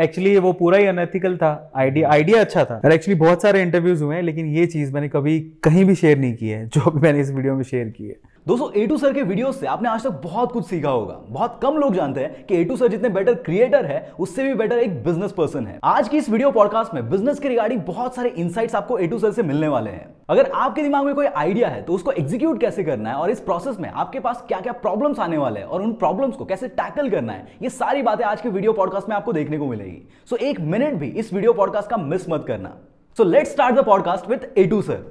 Actually वो पूरा ही अनएथिकल था आइडिया आइडिया अच्छा था और एक्चुअली बहुत सारे इंटरव्यूज हुए हैं लेकिन ये चीज़ मैंने कभी कहीं भी शेयर नहीं की है जो भी मैंने इस वीडियो में शेयर की है दोस्तों ए टू सर के वीडियो से आपने आज तक बहुत कुछ सीखा होगा बहुत कम लोग जानते हैं कि ए टू सर जितने बेटर क्रिएटर है उससे भी बेटर एक बिजनेस पर्सन है आज की इस वीडियो पॉडकास्ट में बिजनेस के रिगार्डिंग बहुत सारे इनसाइट्स आपको ए टू सर से मिलने वाले हैं अगर आपके दिमाग में कोई आइडिया है तो उसको एग्जीक्यूट कैसे करना है और इस प्रोसेस में आपके पास क्या क्या प्रॉब्लम्स आने वाले हैं और उन प्रॉब्लम्स को कैसे टैकल करना है ये सारी बातें आज के वीडियो पॉडकास्ट में आपको देखने को मिलेगी सो एक मिनट भी इस वीडियो पॉडकास्ट का मिस मत करना so let start the podcast with two sir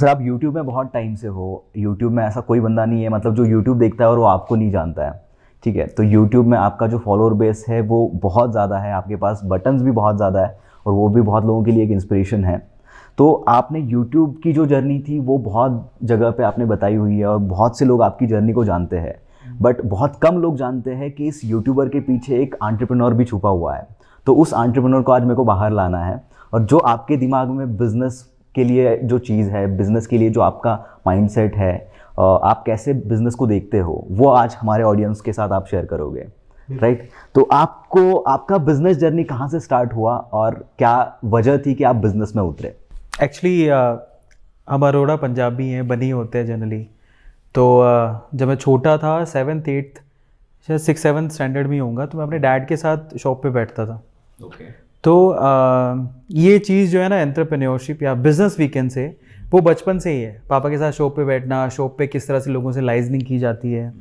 sir आप यूट्यूब में बहुत टाइम से हो यूट्यूब में ऐसा कोई बंदा नहीं है मतलब जो यूट्यूब देखता है और वो आपको नहीं जानता है ठीक है तो यूट्यूब में आपका जो फॉलोअर बेस है वो बहुत ज़्यादा है आपके पास बटन्स भी बहुत ज़्यादा है और वो भी बहुत लोगों के लिए एक इंस्पिरेशन है तो आपने यूट्यूब की जो जर्नी थी वो बहुत जगह पे आपने बताई हुई है और बहुत से लोग आपकी जर्नी को जानते हैं बट बहुत कम लोग जानते हैं कि इस यूट्यूबर के पीछे एक आंट्रप्रनोर भी छुपा हुआ है तो उस आंट्रप्रनोर को आज मेरे को बाहर लाना है और जो आपके दिमाग में बिज़नेस के लिए जो चीज़ है बिज़नेस के लिए जो आपका माइंडसेट है आप कैसे बिज़नेस को देखते हो वो आज हमारे ऑडियंस के साथ आप शेयर करोगे राइट right? तो आपको आपका बिजनेस जर्नी कहाँ से स्टार्ट हुआ और क्या वजह थी कि आप बिजनेस में उतरे एक्चुअली हम अरोड़ा पंजाबी हैं बनी होते हैं जनरली तो uh, जब मैं छोटा था सेवन्थ एट्थ शायद सिक्स सेवन्थ स्टैंडर्ड में होऊंगा तो मैं अपने डैड के साथ शॉप पे बैठता था ओके okay. तो आ, ये चीज़ जो है ना एंटरप्रेन्योरशिप या बिज़नेस वीकेंड से वो बचपन से ही है पापा के साथ शॉप पे बैठना शॉप पे किस तरह से लोगों से लाइजनिंग की जाती है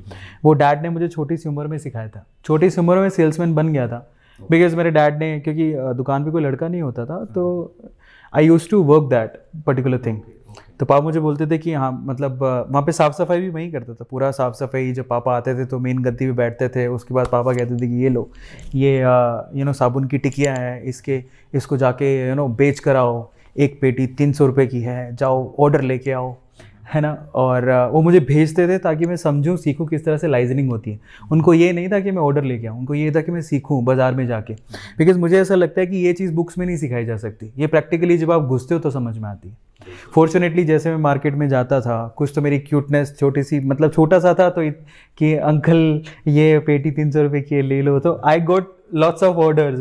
वो डैड ने मुझे छोटी सी उम्र में सिखाया था छोटी सी उम्र में सेल्समैन बन गया था बिकॉज मेरे डैड ने क्योंकि दुकान पे कोई लड़का नहीं होता था तो I use to work that particular thing तो पापा मुझे बोलते थे कि हाँ मतलब वहाँ पे साफ़ सफाई भी मैं ही करता था पूरा साफ़ सफाई जब पापा आते थे तो मेन गद्दी पे बैठते थे उसके बाद पापा कहते थे कि ये लो ये यू नो साबुन की टिकियाँ हैं इसके इसको जाके यू नो बेच कर आओ एक पेटी तीन सौ रुपये की है जाओ ऑर्डर लेके आओ है ना और वो मुझे भेजते थे ताकि मैं समझूं सीखूं किस तरह से लाइजनिंग होती है उनको ये नहीं था कि मैं ऑर्डर लेके आऊँ उनको ये था कि मैं सीखूं बाज़ार में जाके बिकॉज मुझे ऐसा लगता है कि ये चीज़ बुक्स में नहीं सिखाई जा सकती ये प्रैक्टिकली जब आप घुसते हो तो समझ में आती है फॉर्चुनेटली जैसे मैं मार्केट में जाता था कुछ तो मेरी क्यूटनेस छोटी सी मतलब छोटा सा था तो कि अंकल ये पेटी तीन सौ रुपये की ले लो तो I got lots of orders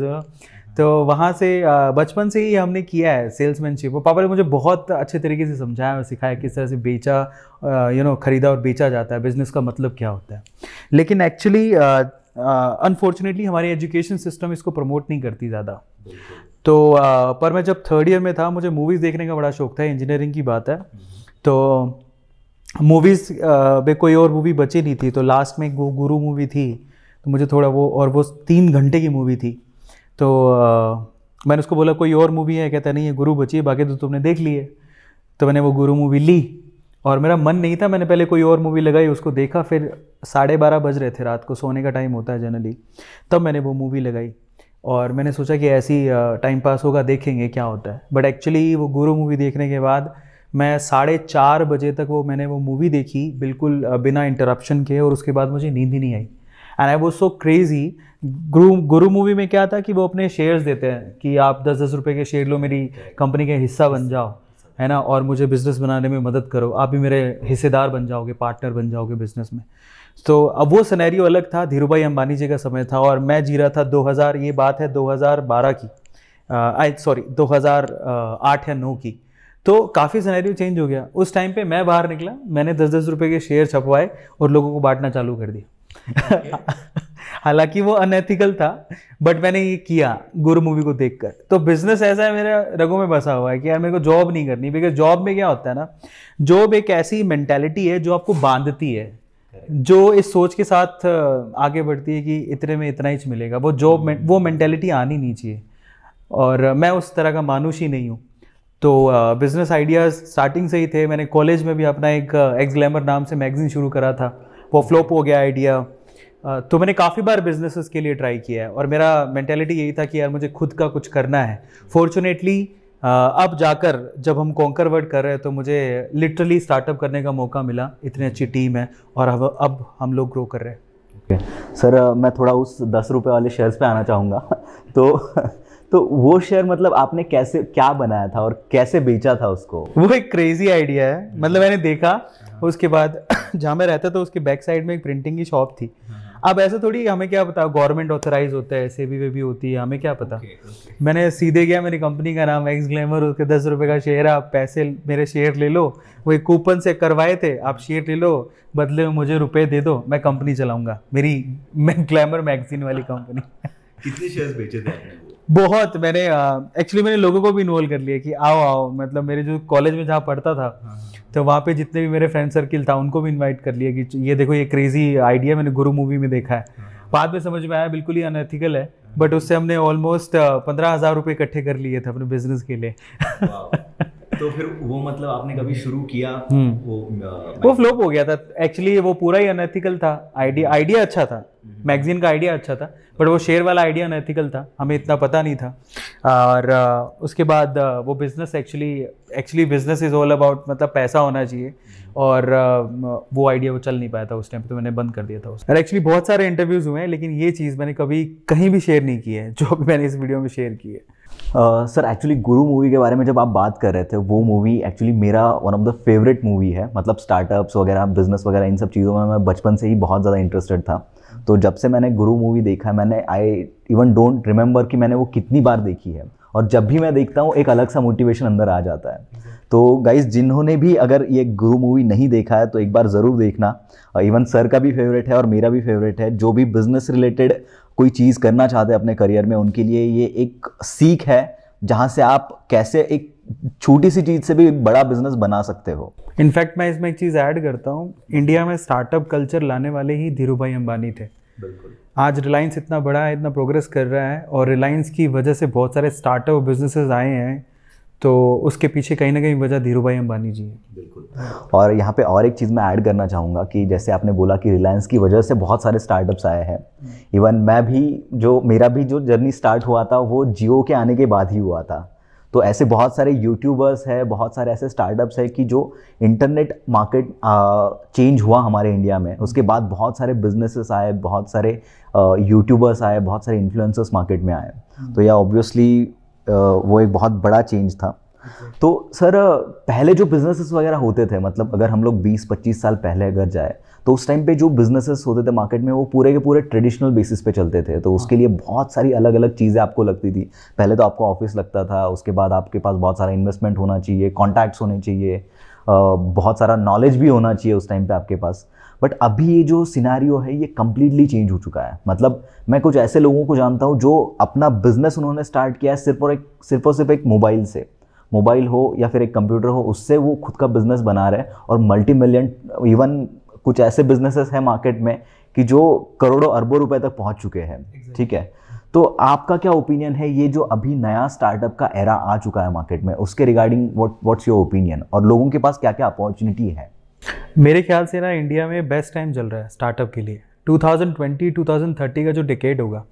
तो वहाँ से बचपन से ही हमने किया है सेल्समैनशिप और पापा ने मुझे बहुत अच्छे तरीके से समझाया और सिखाया किस तरह से बेचा यू नो ख़रीदा और बेचा जाता है बिज़नेस का मतलब क्या होता है लेकिन एक्चुअली अनफॉर्चुनेटली हमारे एजुकेशन सिस्टम इसको प्रमोट नहीं करती ज़्यादा तो uh, पर मैं जब थर्ड ईयर में था मुझे मूवीज़ देखने का बड़ा शौक था इंजीनियरिंग की बात है तो मूवीज़ में कोई और मूवी बची नहीं थी तो लास्ट में वो गुरु मूवी थी तो मुझे थोड़ा वो और वो तीन घंटे की मूवी थी तो आ, मैंने उसको बोला कोई और मूवी है कहता नहीं है गुरु बचिए बाकी तो तुमने देख ली है तो मैंने वो गुरु मूवी ली और मेरा मन नहीं था मैंने पहले कोई और मूवी लगाई उसको देखा फिर साढ़े बारह बज रहे थे रात को सोने का टाइम होता है जनरली तब मैंने वो मूवी लगाई और मैंने सोचा कि ऐसी टाइम पास होगा देखेंगे क्या होता है बट एक्चुअली वो गुरु मूवी देखने के बाद मैं साढ़े चार बजे तक वो मैंने वो मूवी देखी बिल्कुल बिना इंटरप्शन के और उसके बाद मुझे नींद ही नहीं आई एंड आई वो सो क्रेज़ी गुरु गुरु मूवी में क्या था कि वो अपने शेयर्स देते हैं कि आप दस दस रुपये के शेयर लो मेरी कंपनी के हिस्सा बन जाओ है ना और मुझे बिज़नेस बनाने में मदद करो आप भी मेरे हिस्सेदार बन जाओगे पार्टनर बन जाओगे बिज़नेस में तो अब वो सनैरियो अलग था धीरू भाई अंबानी जी का समय था और मैं जी रहा था 2000 ये बात है 2012 की आई सॉरी 2008 या 9 की तो काफ़ी सिनेरियो चेंज हो गया उस टाइम पे मैं बाहर निकला मैंने दस दस रुपये के शेयर छपवाए और लोगों को बांटना चालू कर दिया हालांकि वो अनएथिकल था बट मैंने ये किया गुरु मूवी को देखकर तो बिजनेस ऐसा है मेरे रगों में बसा हुआ है कि यार मेरे को जॉब नहीं करनी बिकॉज जॉब में क्या होता है ना जॉब एक ऐसी मैंटेलिटी है जो आपको बांधती है जो इस सोच के साथ आगे बढ़ती है कि इतने में इतना ही मिलेगा वो जॉब में, हम्म। वो मैंटेलिटी आनी नहीं चाहिए और मैं उस तरह का मानुष ही नहीं हूँ तो बिज़नेस आइडियाज़ स्टार्टिंग से ही थे मैंने कॉलेज में भी अपना एक एक्स ग्लैमर नाम से मैगज़ीन शुरू करा था वो फ्लॉप हम्म। हो गया आइडिया तो मैंने काफ़ी बार बिजनेसेस के लिए ट्राई किया है और मेरा मैंटेलिटी यही था कि यार मुझे खुद का कुछ करना है फॉर्चुनेटली अब जाकर जब हम कॉन्कर वर्ड कर रहे हैं तो मुझे लिटरली स्टार्टअप करने का मौका मिला इतनी अच्छी टीम है और अब अब हम लोग ग्रो कर रहे हैं okay. सर मैं थोड़ा उस दस रुपये वाले शेयर्स पे आना चाहूँगा तो तो वो शेयर मतलब आपने कैसे क्या बनाया था और कैसे बेचा था उसको वो एक क्रेजी आइडिया है मतलब hmm. मैंने देखा हाँ। उसके बाद जहाँ मैं रहता था उसके बैक साइड में एक प्रिंटिंग की शॉप थी अब ऐसा थोड़ी हमें क्या पता गवर्नमेंट ऑथराइज होता है सेबी वे भी होती है हमें क्या पता okay, okay. मैंने सीधे गया मेरी कंपनी का नाम एक्स ग्लैमर उसके दस रुपये का शेयर है आप पैसे मेरे शेयर ले लो वो एक कूपन से करवाए थे आप शेयर ले लो बदले में मुझे रुपये दे दो मैं कंपनी चलाऊंगा मेरी मैं ग्लैमर मैगजीन वाली कंपनी कितने शेयर्स बेचे थे बहुत मैंने एक्चुअली मैंने लोगों को भी इन्वॉल्व कर लिया कि आओ आओ मतलब मेरे जो कॉलेज में जहाँ पढ़ता था हाँ, हाँ। तो वहाँ पे जितने भी मेरे फ्रेंड सर्किल था उनको भी इनवाइट कर लिया कि ये देखो ये क्रेजी आइडिया मैंने गुरु मूवी में देखा है हाँ, बाद में समझ में आया बिल्कुल ही अनएथिकल है बट उससे हमने ऑलमोस्ट पंद्रह हज़ार रुपये इकट्ठे कर लिए थे अपने बिजनेस के लिए तो फिर वो मतलब आपने कभी शुरू किया हम्म। वो वो फ्लोप हो गया था एक्चुअली वो पूरा ही अनएथिकल था आइडिया आइडिया अच्छा था मैगजीन हम्म। का आइडिया अच्छा था बट वो शेयर वाला आइडिया अनएथिकल था हमें इतना पता नहीं था और उसके बाद वो business actually actually business is all about मतलब पैसा होना चाहिए हम्म। और वो आइडिया वो चल नहीं पाया था उस टाइम तो मैंने बंद कर दिया था उस एक्चुअली बहुत सारे इंटरव्यूज़ हुए हैं लेकिन ये चीज़ मैंने कभी कहीं भी शेयर नहीं की है जो मैंने इस वीडियो में शेयर की है सर एक्चुअली गुरु मूवी के बारे में जब आप बात कर रहे थे वो मूवी एक्चुअली मेरा one of the favourite movie है मतलब स्टार्टअप्स वगैरह बिजनेस वगैरह इन सब चीज़ों में मैं बचपन से ही बहुत ज़्यादा इंटरेस्टेड था तो जब से मैंने गुरु मूवी देखा मैंने आई इवन डोंट रिमेंबर कि मैंने वो कितनी बार देखी है और जब भी मैं देखता हूँ एक अलग सा मोटिवेशन अंदर आ जाता है तो गाइज जिन्होंने भी अगर ये गुरु मूवी नहीं देखा है तो एक बार ज़रूर देखना इवन सर का भी फेवरेट है और मेरा भी फेवरेट है जो भी बिजनेस रिलेटेड कोई चीज़ करना चाहते हैं अपने करियर में उनके लिए ये एक सीख है जहाँ से आप कैसे एक छोटी सी चीज़ से भी बड़ा बिजनेस बना सकते हो इनफैक्ट मैं इसमें एक चीज़ ऐड करता हूँ इंडिया में स्टार्टअप कल्चर लाने वाले ही धीरू भाई अंबानी थे आज रिलायंस इतना बड़ा है इतना प्रोग्रेस कर रहा है और रिलायंस की वजह से बहुत सारे स्टार्टअप बिजनेसेस आए हैं तो उसके पीछे कहीं ना कहीं वजह धीरू भाई अंबानी जी बिल्कुल और यहाँ पे और एक चीज़ मैं ऐड करना चाहूँगा कि जैसे आपने बोला कि रिलायंस की वजह से बहुत सारे स्टार्टअप्स आए हैं इवन मैं भी जो मेरा भी जो जर्नी स्टार्ट हुआ था वो जियो के आने के बाद ही हुआ था तो ऐसे बहुत सारे यूट्यूबर्स हैं बहुत सारे ऐसे स्टार्टअप्स हैं कि जो इंटरनेट मार्केट चेंज हुआ हमारे इंडिया में उसके बाद बहुत सारे बिजनेसेस आए बहुत सारे यूट्यूबर्स आए बहुत सारे इन्फ्लुएंसर्स मार्केट में आए तो यह ऑब्वियसली वो एक बहुत बड़ा चेंज था तो सर पहले जो बिजनेसेस वगैरह होते थे मतलब अगर हम लोग 20-25 साल पहले अगर जाए तो उस टाइम पे जो बिजनेसेस होते थे मार्केट में वो पूरे के पूरे ट्रेडिशनल बेसिस पे चलते थे तो हाँ। उसके लिए बहुत सारी अलग अलग चीज़ें आपको लगती थी पहले तो आपको ऑफिस लगता था उसके बाद आपके पास बहुत सारा इन्वेस्टमेंट होना चाहिए कॉन्टैक्ट्स होने चाहिए बहुत सारा नॉलेज भी होना चाहिए उस टाइम पर आपके पास बट अभी ये जो सिनारियो है ये कम्प्लीटली चेंज हो चुका है मतलब मैं कुछ ऐसे लोगों को जानता हूँ जो अपना बिजनेस उन्होंने स्टार्ट किया है सिर्फ और एक सिर्फ और सिर्फ एक मोबाइल से मोबाइल हो या फिर एक कंप्यूटर हो उससे वो खुद का बिजनेस बना रहे हैं और मल्टी मिलियन इवन कुछ ऐसे बिजनेसेस हैं मार्केट में कि जो करोड़ों अरबों रुपए तक पहुंच चुके हैं ठीक है तो आपका क्या ओपिनियन है ये जो अभी नया स्टार्टअप का एरा आ चुका है मार्केट में उसके regarding what what's your opinion और लोगों के पास क्या क्या अपॉर्चुनिटी है मेरे ख्याल से ना इंडिया में बेस्ट टाइम चल रहा है स्टार्टअप के लिए 2020 2030 का जो डिकेड होगा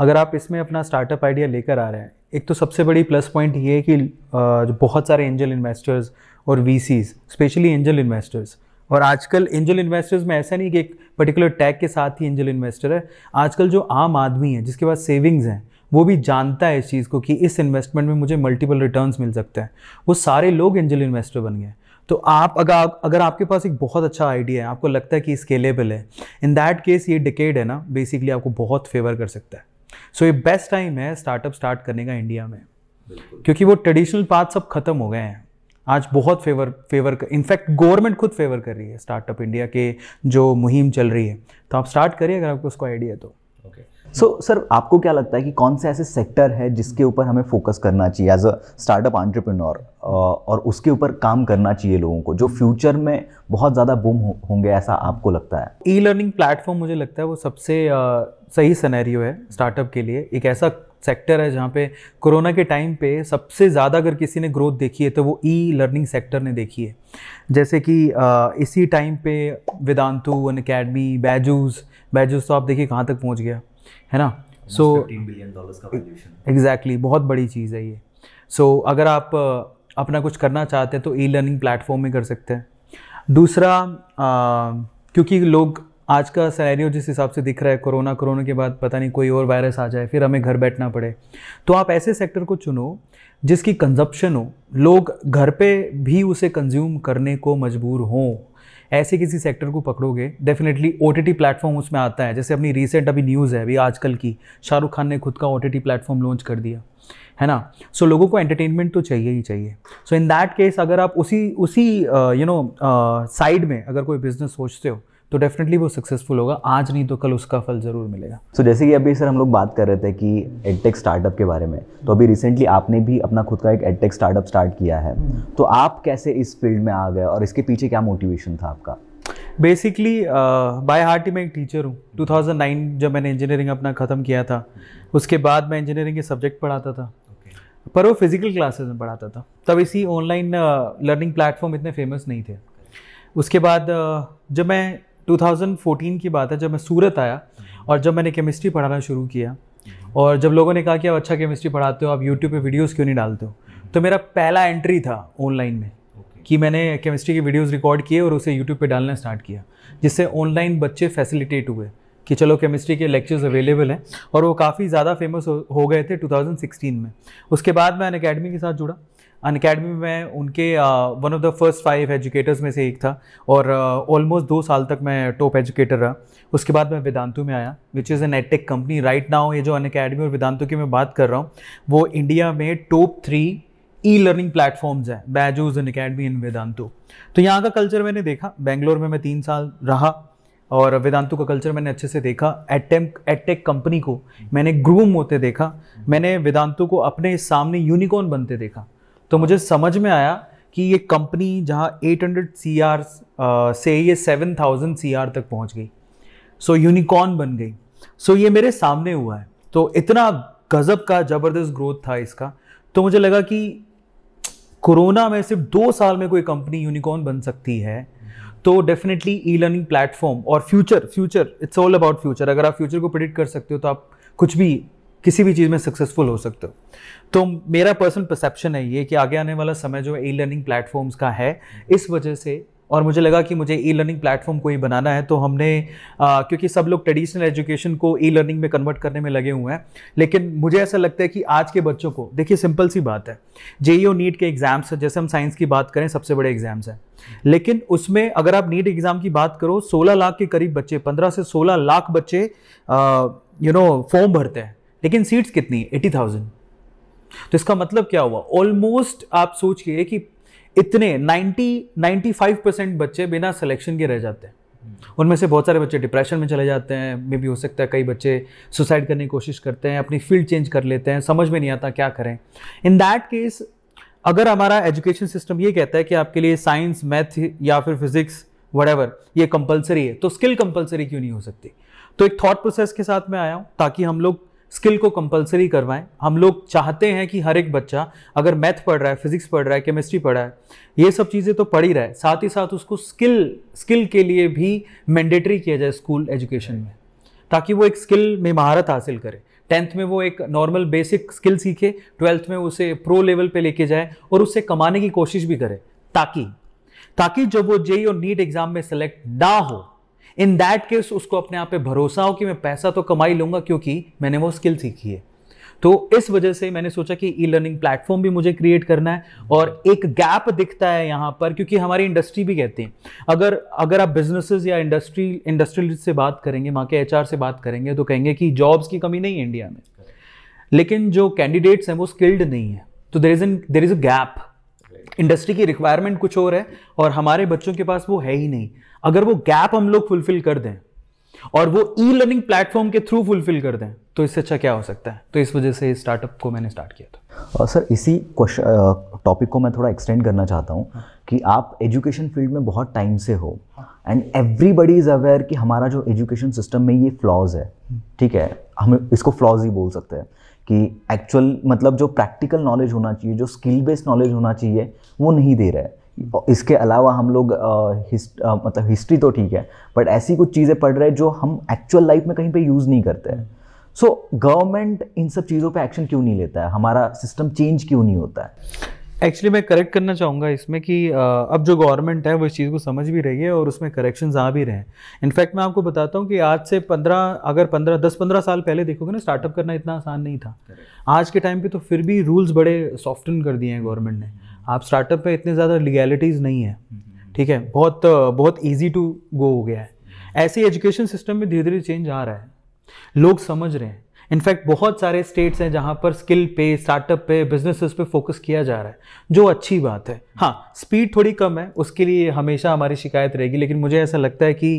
अगर आप इसमें अपना स्टार्टअप आइडिया लेकर आ रहे हैं एक तो सबसे बड़ी प्लस पॉइंट ये है कि जो बहुत सारे एंजल इन्वेस्टर्स और वी स्पेशली एंजल इन्वेस्टर्स और आजकल एंजल इन्वेस्टर्स में ऐसा नहीं कि एक पर्टिकुलर टैग के साथ ही एंजल इन्वेस्टर है आजकल जो आम आदमी है जिसके पास सेविंग्स हैं वो भी जानता है इस चीज़ को कि इस इन्वेस्टमेंट में मुझे मल्टीपल रिटर्न्स मिल सकते हैं वो सारे लोग एंजल इन्वेस्टर बन गए तो आप अगर अगर आपके पास एक बहुत अच्छा आइडिया है आपको लगता है कि स्केलेबल है इन दैट केस ये डिकेड है ना बेसिकली आपको बहुत फेवर कर सकता है सो so, ये बेस्ट टाइम है स्टार्टअप स्टार्ट करने का इंडिया में क्योंकि वो ट्रेडिशनल पाथ सब खत्म हो गए हैं आज बहुत फेवर फेवर कर इनफैक्ट गवर्नमेंट खुद फेवर कर रही है स्टार्टअप इंडिया के जो मुहिम चल रही है तो आप स्टार्ट करिए अगर आपको उसको आइडिया तो okay okay. So so, sir आपको क्या लगता है कि कौन से ऐसे सेक्टर है जिसके ऊपर हमें फोकस करना चाहिए एज अ स्टार्टअप एंटरप्रेन्योर और उसके ऊपर काम करना चाहिए लोगों को जो फ्यूचर में बहुत ज़्यादा बूम होंगे ऐसा आपको लगता है ई लर्निंग प्लेटफॉर्म मुझे लगता है वो सबसे आ, सही सनेरियो है स्टार्टअप के लिए एक ऐसा सेक्टर है जहाँ पे कोरोना के टाइम पे सबसे ज़्यादा अगर किसी ने ग्रोथ देखी है तो वो ई लर्निंग सेक्टर ने देखी है जैसे कि आ, इसी टाइम पे वेदांतु अन अकेडमी बैजूज़ बैजूज़ तो आप देखिए कहाँ तक पहुँच गया है ना सो बिलियन डॉलर्स का वैल्यूएशन एग्जैक्टली बहुत बड़ी चीज़ है ये सो so, अगर आप अपना कुछ करना चाहते हैं तो ई लर्निंग प्लेटफॉर्म में कर सकते हैं दूसरा आ, क्योंकि लोग आज का सैनरी जिस हिसाब से दिख रहा है कोरोना कोरोना के बाद पता नहीं कोई और वायरस आ जाए फिर हमें घर बैठना पड़े तो आप ऐसे सेक्टर को चुनो जिसकी कंजप्शन हो लोग घर पे भी उसे कंज्यूम करने को मजबूर हों ऐसे किसी सेक्टर को पकड़ोगे डेफिनेटली ओ टी प्लेटफॉर्म उसमें आता है जैसे अपनी रिसेंट अभी न्यूज़ है अभी आजकल की शाहरुख खान ने खुद का O T T platform launch कर दिया है ना सो so, लोगों को एंटरटेनमेंट तो चाहिए ही चाहिए सो इन दैट केस अगर आप उसी उसी यू नो साइड में अगर कोई बिजनेस सोचते हो तो डेफिनेटली वो सक्सेसफुल होगा आज नहीं तो कल उसका फल जरूर मिलेगा सो so, जैसे कि अभी सर हम लोग बात कर रहे थे कि एडटेक स्टार्टअप के बारे में तो अभी रिसेंटली आपने भी अपना खुद का एक एडटेक स्टार्टअप स्टार्ट किया है हम्म। तो आप कैसे इस फील्ड में आ गए और इसके पीछे क्या मोटिवेशन था आपका बेसिकली बाय हार्ट ही मैं एक टीचर हूँ 2009 जब मैंने इंजीनियरिंग अपना ख़त्म किया था उसके बाद मैं इंजीनियरिंग के सब्जेक्ट पढ़ाता था okay. पर वो फिज़िकल क्लासेस में पढ़ाता था तब इसी ऑनलाइन लर्निंग प्लेटफॉर्म इतने फेमस नहीं थे उसके बाद uh, जब मैं 2014 की बात है जब मैं सूरत आया और जब मैंने केमिस्ट्री पढ़ाना शुरू किया और जब लोगों ने कहा कि आप अच्छा केमिस्ट्री पढ़ाते हो आप यूट्यूब पे वीडियोस क्यों नहीं डालते हो तो मेरा पहला एंट्री था ऑनलाइन में कि मैंने केमिस्ट्री के वीडियोस रिकॉर्ड किए और उसे यूट्यूब पे डालना स्टार्ट किया जिससे ऑनलाइन बच्चे फैसिलिटेट हुए कि चलो केमिस्ट्री के लेक्चर्स अवेलेबल हैं और वो काफ़ी ज़्यादा फेमस हो, गए थे टू में उसके बाद मैं अन अकेडमी के साथ जुड़ा अन अकेडमी में उनके one of the first five educators में से एक था और ऑलमोस्ट uh, दो साल तक मैं टॉप एजुकेटर रहा उसके बाद मैं वेदांतु में आया which is an edtech company right now ये जो अन अकेडमी और वेदांतु की मैं बात कर रहा हूँ वो इंडिया में top three e learning platforms हैं बैजूज अन अकेडमी इन वेदांतु तो यहाँ का कल्चर मैंने देखा बेंगलोर में मैं तीन साल रहा और वेदांतु का कल्चर मैंने अच्छे से देखा एटेम एटेक कंपनी को मैंने ग्रूम होते देखा मैंने वेदांतु को अपने सामने यूनिकॉर्न बनते देखा तो मुझे समझ में आया कि ये कंपनी जहाँ 800 हंड्रेड सी आर से ये 7000 थाउजेंड सी आर तक पहुँच गई सो यूनिकॉर्न बन गई सो ये मेरे सामने हुआ है तो इतना गज़ब का ज़बरदस्त ग्रोथ था इसका तो मुझे लगा कि कोरोना में सिर्फ दो साल में कोई कंपनी यूनिकॉर्न बन सकती है तो डेफिनेटली ई लर्निंग प्लेटफॉर्म और future future it's all about future अगर आप फ्यूचर को प्रिडिक्ट कर सकते हो तो आप कुछ भी किसी भी चीज़ में सक्सेसफुल हो सकते हो तो मेरा पर्सनल परसेप्शन है ये कि आगे आने वाला समय जो ई लर्निंग प्लेटफॉर्म्स का है इस वजह से और मुझे लगा कि मुझे ई लर्निंग प्लेटफॉर्म कोई बनाना है तो हमने आ, क्योंकि सब लोग ट्रेडिशनल एजुकेशन को ई लर्निंग में कन्वर्ट करने में लगे हुए हैं लेकिन मुझे ऐसा लगता है कि आज के बच्चों को देखिए सिंपल सी बात है जे ई नीट के एग्ज़ाम्स जैसे हम साइंस की बात करें सबसे बड़े एग्ज़ाम्स हैं लेकिन उसमें अगर आप नीट एग्ज़ाम की बात करो सोलह लाख के करीब बच्चे पंद्रह से सोलह लाख बच्चे यू नो फॉर्म भरते हैं लेकिन सीट्स कितनी एटी थाउजेंड तो इसका मतलब क्या हुआ ऑलमोस्ट आप सोचिए कि इतने 90 95 परसेंट बच्चे बिना सिलेक्शन के रह जाते हैं उनमें से बहुत सारे बच्चे डिप्रेशन में चले जाते हैं मे भी हो सकता है कई बच्चे सुसाइड करने की कोशिश करते हैं अपनी फील्ड चेंज कर लेते हैं समझ में नहीं आता क्या करें इन दैट केस अगर हमारा एजुकेशन सिस्टम ये कहता है कि आपके लिए साइंस मैथ या फिर फिजिक्स वडेवर ये कंपलसरी है तो स्किल कंपलसरी क्यों नहीं हो सकती तो एक थॉट प्रोसेस के साथ मैं आया हूँ ताकि हम लोग स्किल को कंपलसरी करवाएं हम लोग चाहते हैं कि हर एक बच्चा अगर मैथ पढ़ रहा है फिजिक्स पढ़ रहा है केमिस्ट्री पढ़ रहा है ये सब चीज़ें तो पढ़ ही रहा है साथ ही साथ उसको स्किल स्किल के लिए भी मैंडेटरी किया जाए स्कूल एजुकेशन में ताकि वो एक स्किल में महारत हासिल करे टेंथ में वो एक नॉर्मल बेसिक स्किल सीखे ट्वेल्थ में उसे प्रो लेवल पे लेके जाए और उससे कमाने की कोशिश भी करे ताकि ताकि जब वो जेई और नीट एग्ज़ाम में सेलेक्ट ना हो इन दैट केस उसको अपने आप पे भरोसा हो कि मैं पैसा तो कमाई लूंगा क्योंकि मैंने वो स्किल सीखी है तो इस वजह से मैंने सोचा कि ई लर्निंग प्लेटफॉर्म भी मुझे क्रिएट करना है और एक गैप दिखता है यहाँ पर क्योंकि हमारी इंडस्ट्री भी कहती है अगर अगर आप बिजनेसेस या इंडस्ट्री इंडस्ट्रियल से बात करेंगे वहाँ के एच से बात करेंगे तो कहेंगे कि जॉब्स की कमी नहीं है इंडिया में लेकिन जो कैंडिडेट्स हैं वो स्किल्ड नहीं है तो there is an there is a gap industry की रिक्वायरमेंट कुछ और है और हमारे बच्चों के पास वो है ही नहीं अगर वो गैप हम लोग फुलफिल कर दें और वो ई लर्निंग प्लेटफॉर्म के थ्रू फुलफिल कर दें तो इससे अच्छा क्या हो सकता है तो इस वजह से इस स्टार्टअप को मैंने स्टार्ट किया था और सर इसी क्वेश्चन टॉपिक को मैं थोड़ा एक्सटेंड करना चाहता हूँ हाँ। कि आप एजुकेशन फील्ड में बहुत टाइम से हो एंड एवरीबडी इज़ अवेयर कि हमारा जो एजुकेशन सिस्टम में ये फ्लॉज है हम्म। ठीक है हम इसको फ्लॉज ही बोल सकते हैं कि एक्चुअल मतलब जो प्रैक्टिकल नॉलेज होना चाहिए जो स्किल बेस्ड नॉलेज होना चाहिए वो नहीं दे रहा है इसके अलावा हम लोग हिस्ट मतलब हिस्ट्री तो ठीक है बट ऐसी कुछ चीज़ें पढ़ रहे हैं जो हम एक्चुअल लाइफ में कहीं पे यूज़ नहीं करते हैं सो so, गवर्नमेंट इन सब चीज़ों पे एक्शन क्यों नहीं लेता है हमारा सिस्टम चेंज क्यों नहीं होता है एक्चुअली मैं करेक्ट करना चाहूँगा इसमें कि अब जो गवर्नमेंट है वो इस चीज़ को समझ भी रही है और उसमें करेक्शंस आ भी रहे हैं इनफैक्ट मैं आपको बताता हूँ कि आज से पंद्रह अगर पंद्रह दस पंद्रह साल पहले देखोगे ना स्टार्टअप करना इतना आसान नहीं था आज के टाइम पे तो फिर भी रूल्स बड़े सॉफ्टन कर दिए हैं गवर्नमेंट ने आप स्टार्टअप पे इतने ज़्यादा लीगैलिटीज़ नहीं है ठीक है बहुत बहुत ईजी टू गो हो गया है ऐसे एजुकेशन सिस्टम में धीरे धीरे चेंज आ रहा है लोग समझ रहे हैं इनफैक्ट बहुत सारे स्टेट्स हैं जहाँ पर स्किल पे स्टार्टअप पे बिजनेसेस पे फोकस किया जा रहा है जो अच्छी बात है हाँ स्पीड थोड़ी कम है उसके लिए हमेशा हमारी शिकायत रहेगी लेकिन मुझे ऐसा लगता है कि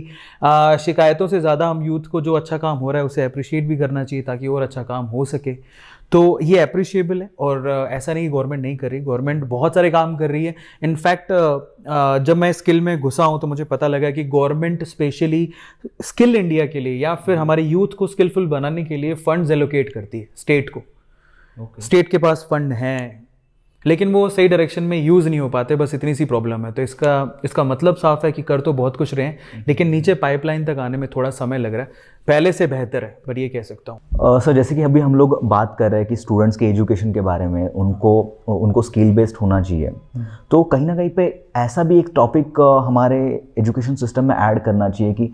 आ, शिकायतों से ज़्यादा हम यूथ को जो अच्छा काम हो रहा है उसे अप्रिशिएट भी करना चाहिए ताकि और अच्छा काम हो सके तो ये अप्रिशिएबल है और uh, ऐसा नहीं गवर्नमेंट नहीं कर रही गवर्नमेंट बहुत सारे काम कर रही है इनफैक्ट uh, uh, जब मैं स्किल में घुसा हूँ तो मुझे पता लगा कि गवर्नमेंट स्पेशली स्किल इंडिया के लिए या फिर हमारे यूथ को स्किलफुल बनाने के लिए फंड्स एलोकेट करती है स्टेट को okay. स्टेट के पास फंड हैं लेकिन वो सही डायरेक्शन में यूज़ नहीं हो पाते बस इतनी सी प्रॉब्लम है तो इसका इसका मतलब साफ है कि कर तो बहुत कुछ रहे हैं हम्म। लेकिन नीचे पाइपलाइन तक आने में थोड़ा समय लग रहा है पहले से बेहतर है पर ये कह सकता हूँ सर uh, जैसे कि अभी हम लोग बात कर रहे हैं कि स्टूडेंट्स के एजुकेशन के बारे में उनको उनको स्किल बेस्ड होना चाहिए हम्म। तो कहीं ना कहीं पर ऐसा भी एक टॉपिक हमारे एजुकेशन सिस्टम में ऐड करना चाहिए कि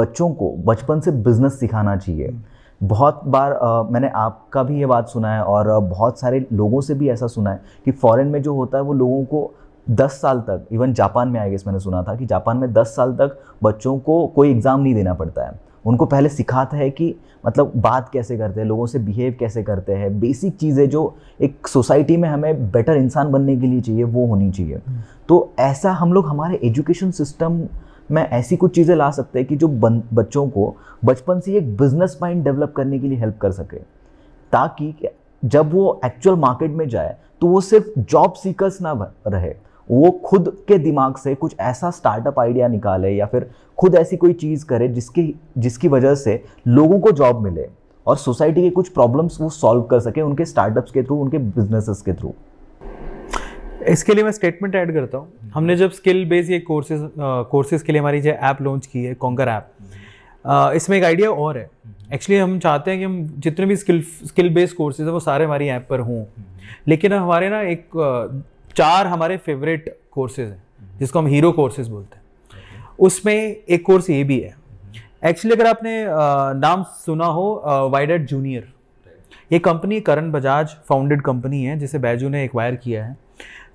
बच्चों को बचपन से बिजनेस सिखाना चाहिए हम्म। बहुत बार आ, मैंने आपका भी ये बात सुना है और बहुत सारे लोगों से भी ऐसा सुना है कि फॉरेन में जो होता है वो लोगों को दस साल तक इवन जापान में आई गेस मैंने सुना था कि जापान में दस साल तक बच्चों को कोई एग्ज़ाम नहीं देना पड़ता है उनको पहले सिखाता है कि मतलब बात कैसे करते हैं लोगों से बिहेव कैसे करते हैं बेसिक चीज़ें जो एक सोसाइटी में हमें बेटर इंसान बनने के लिए चाहिए वो होनी चाहिए हम्म। तो ऐसा हम लोग हमारे एजुकेशन सिस्टम में ऐसी कुछ चीज़ें ला सकते हैं कि जो बच्चों को बचपन से एक बिजनेस माइंड डेवलप करने के लिए हेल्प कर सके ताकि जब वो एक्चुअल मार्केट में जाए तो वो सिर्फ जॉब सीकर्स ना रहे वो खुद के दिमाग से कुछ ऐसा स्टार्टअप आइडिया निकाले या फिर खुद ऐसी कोई चीज़ करे जिसकी जिसकी वजह से लोगों को जॉब मिले और सोसाइटी के कुछ प्रॉब्लम्स वो सॉल्व कर सके उनके स्टार्टअप्स के थ्रू उनके बिजनेसेस के थ्रू इसके लिए मैं स्टेटमेंट ऐड करता हूँ हमने जब स्किल बेस ये कोर्सेज कोर्सेज के लिए हमारी जो ऐप लॉन्च की है कॉन्कर ऐप इसमें एक आइडिया और है एक्चुअली हम चाहते हैं कि हम जितने भी स्किल स्किल बेस्ड कोर्सेज हैं वो सारे हमारी ऐप पर हों लेकिन हमारे ना एक चार हमारे फेवरेट कोर्सेज हैं जिसको हम हीरो कोर्सेज बोलते हैं उसमें एक कोर्स ये भी है एक्चुअली अगर आपने नाम सुना हो वाइडेट जूनियर ये company Karan Bajaj founded company है जिसे बैजू ने एक्वायर किया है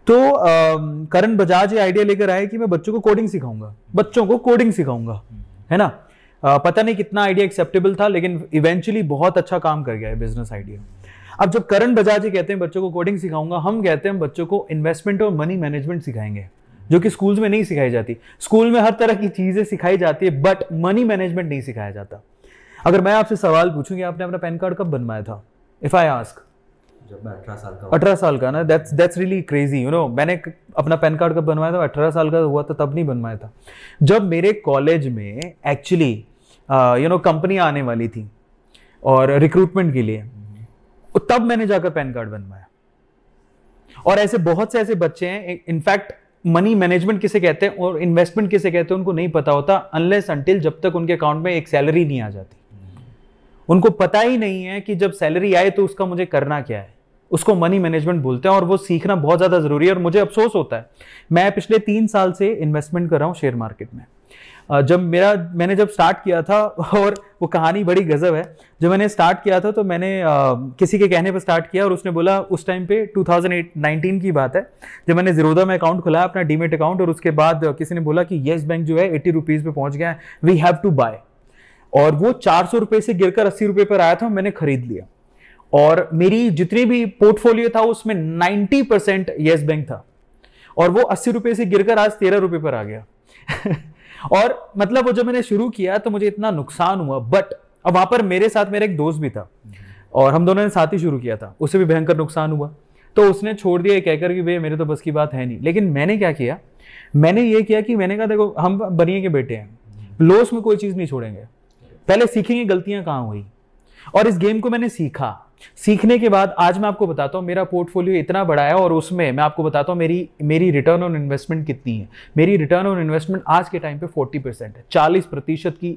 तो करण बजाज ये आइडिया लेकर आए कि मैं बच्चों को कोडिंग सिखाऊंगा बच्चों को कोडिंग सिखाऊंगा है ना आ, पता नहीं कितना आइडिया एक्सेप्टेबल था लेकिन इवेंचुअली बहुत अच्छा काम कर गया है बिजनेस आइडिया अब जब करण बजाज ये कहते हैं बच्चों को कोडिंग सिखाऊंगा हम कहते हैं बच्चों को इन्वेस्टमेंट और मनी मैनेजमेंट सिखाएंगे जो कि स्कूल्स में नहीं सिखाई जाती स्कूल में हर तरह की चीज़ें सिखाई जाती है बट मनी मैनेजमेंट नहीं सिखाया जाता अगर मैं आपसे सवाल पूछूं कि आपने अपना पैन कार्ड कब बनवाया था इफ आई आस्क अठारह साल का ना that's that's really crazy you know मैंने अपना पैन कार्ड कब बनवाया था अठारह साल का हुआ था तब नहीं बनवाया था जब मेरे कॉलेज में एक्चुअली यू नो कंपनी आने वाली थी और रिक्रूटमेंट के लिए हम्म। तब मैंने जाकर पैन कार्ड बनवाया और ऐसे बहुत से ऐसे बच्चे हैं इनफैक्ट मनी मैनेजमेंट किसे कहते हैं और इन्वेस्टमेंट किसे कहते हैं उनको नहीं पता होता अनलेस अनटिल जब तक उनके अकाउंट में एक सैलरी नहीं आ जाती हम्म। उनको पता ही नहीं है कि जब सैलरी आए तो उसका मुझे करना क्या है उसको मनी मैनेजमेंट बोलते हैं और वो सीखना बहुत ज़्यादा ज़रूरी है और मुझे अफसोस होता है मैं पिछले तीन साल से इन्वेस्टमेंट कर रहा हूँ शेयर मार्केट में जब मेरा मैंने जब स्टार्ट किया था और वो कहानी बड़ी गजब है जब मैंने स्टार्ट किया था तो मैंने आ, किसी के कहने पर स्टार्ट किया और उसने बोला उस टाइम पे 2019 की बात है जब मैंने जीरोदा में अकाउंट खुलाया अपना डीमेट अकाउंट और उसके बाद किसी ने बोला कि येस बैंक जो है एट्टी रुपीज़ पे पहुंच गया है वी हैव टू बाय और वो चार सौ रुपये से कर अस्सी रुपये पर आया था मैंने खरीद लिया और मेरी जितनी भी पोर्टफोलियो था उसमें 90 परसेंट येस बैंक था और वो अस्सी रुपये से गिरकर आज तेरह रुपये पर आ गया और मतलब वो जब मैंने शुरू किया तो मुझे इतना नुकसान हुआ बट अब वहाँ पर मेरे साथ मेरा एक दोस्त भी था और हम दोनों ने साथ ही शुरू किया था उसे भी भयंकर नुकसान हुआ तो उसने छोड़ दिया कहकर कि भैया मेरे तो बस की बात है नहीं लेकिन मैंने क्या किया मैंने ये किया कि मैंने कहा देखो हम बनिए के बेटे हैं लोस में कोई चीज़ नहीं छोड़ेंगे पहले सीखेंगे गलतियाँ कहाँ हुई और इस गेम को मैंने सीखा सीखने के बाद आज मैं आपको बताता हूँ मेरा पोर्टफोलियो इतना बड़ा है और उसमें मैं आपको बताता हूँ मेरी मेरी रिटर्न ऑन इन्वेस्टमेंट कितनी है मेरी रिटर्न ऑन इन्वेस्टमेंट आज के टाइम पे 40 परसेंट है चालीस प्रतिशत की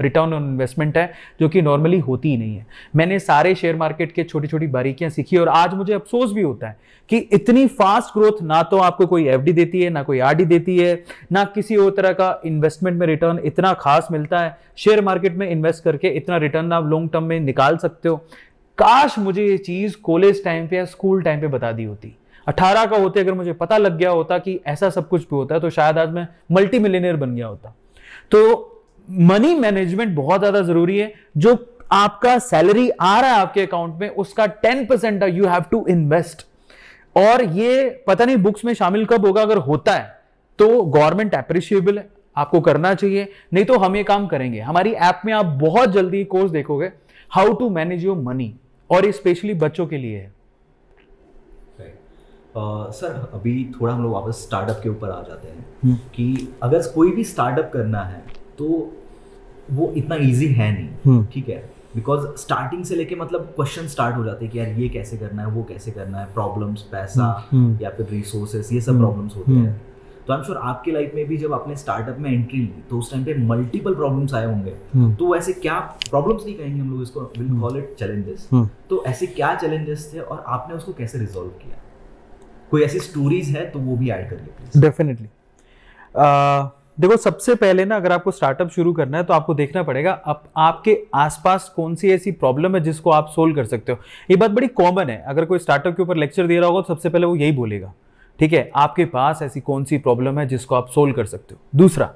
रिटर्न ऑन इन्वेस्टमेंट है जो कि नॉर्मली होती ही नहीं है मैंने सारे शेयर मार्केट के छोटी छोटी बारीकियाँ सीखी और आज मुझे अफसोस भी होता है कि इतनी फास्ट ग्रोथ ना तो आपको कोई एफ देती है ना कोई आर देती है ना किसी और तरह का इन्वेस्टमेंट में रिटर्न इतना खास मिलता है शेयर मार्केट में इन्वेस्ट करके इतना रिटर्न आप लॉन्ग टर्म में निकाल सकते हो काश मुझे ये चीज़ कॉलेज टाइम पे या स्कूल टाइम पे बता दी होती अठारह का होते अगर मुझे पता लग गया होता कि ऐसा सब कुछ भी होता है तो शायद आज मैं मल्टी मिलीनियर बन गया होता तो मनी मैनेजमेंट बहुत ज़्यादा ज़रूरी है जो आपका सैलरी आ रहा है आपके अकाउंट में उसका ten percent you have to invest और ये पता नहीं बुक्स में शामिल कब होगा अगर होता है तो गवर्नमेंट अप्रिशिएबल है आपको करना चाहिए नहीं तो हम ये काम करेंगे हमारी ऐप में आप बहुत जल्दी कोर्स देखोगे how to manage your money और स्पेशली बच्चों के लिए है सर uh, अभी थोड़ा हम लोग वापस स्टार्टअप के ऊपर आ जाते हैं हुँ. हम्म। कि अगर कोई भी स्टार्टअप करना है तो वो इतना इजी है नहीं हम्म। ठीक है बिकॉज स्टार्टिंग से लेके मतलब क्वेश्चन स्टार्ट हो जाते हैं कि यार ये कैसे करना है वो कैसे करना है प्रॉब्लम्स पैसा हम्म। या फिर रिसोर्सेस ये सब प्रॉब्लम्स होते हैं तो आई एम श्योर आपकी लाइफ में भी जब आपने स्टार्टअप में एंट्री ली तो उस टाइम पे मल्टीपल प्रॉब्लम्स आए होंगे हम्म। तो ऐसे क्या प्रॉब्लम्स नहीं कहेंगे हम लोग इसको विल कॉल इट चैलेंजेस तो ऐसे क्या चैलेंजेस थे और आपने उसको कैसे रिजोल्व किया कोई ऐसी स्टोरीज है तो वो भी ऐड करिए डेफिनेटली देखो सबसे पहले ना अगर आपको स्टार्टअप शुरू करना है तो आपको देखना पड़ेगा आप आपके आसपास कौन सी ऐसी प्रॉब्लम है जिसको आप सोल्व कर सकते हो ये बात बड़ी कॉमन है अगर कोई स्टार्टअप के ऊपर लेक्चर दे रहा होगा तो सबसे पहले वो यही बोलेगा ठीक है आपके पास ऐसी कौन सी प्रॉब्लम है जिसको आप सोल्व कर सकते हो दूसरा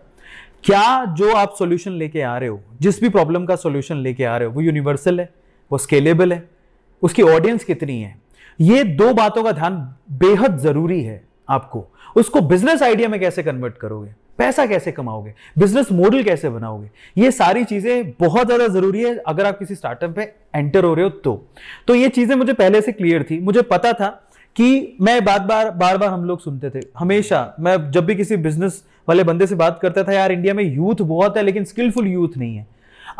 क्या जो आप सॉल्यूशन लेके आ रहे हो जिस भी प्रॉब्लम का सॉल्यूशन लेके आ रहे हो वो यूनिवर्सल है वो स्केलेबल है उसकी ऑडियंस कितनी है ये दो बातों का ध्यान बेहद जरूरी है आपको उसको बिजनेस आइडिया में कैसे कन्वर्ट करोगे पैसा कैसे कमाओगे बिजनेस मॉडल कैसे बनाओगे ये सारी चीजें बहुत ज्यादा जरूरी है अगर आप किसी स्टार्टअप पे एंटर हो रहे हो तो तो ये चीजें मुझे पहले से क्लियर थी मुझे पता था कि मैं बार बार बार बार हम लोग सुनते थे हमेशा मैं जब भी किसी बिजनेस वाले बंदे से बात करता था यार इंडिया में यूथ बहुत है लेकिन स्किलफुल यूथ नहीं है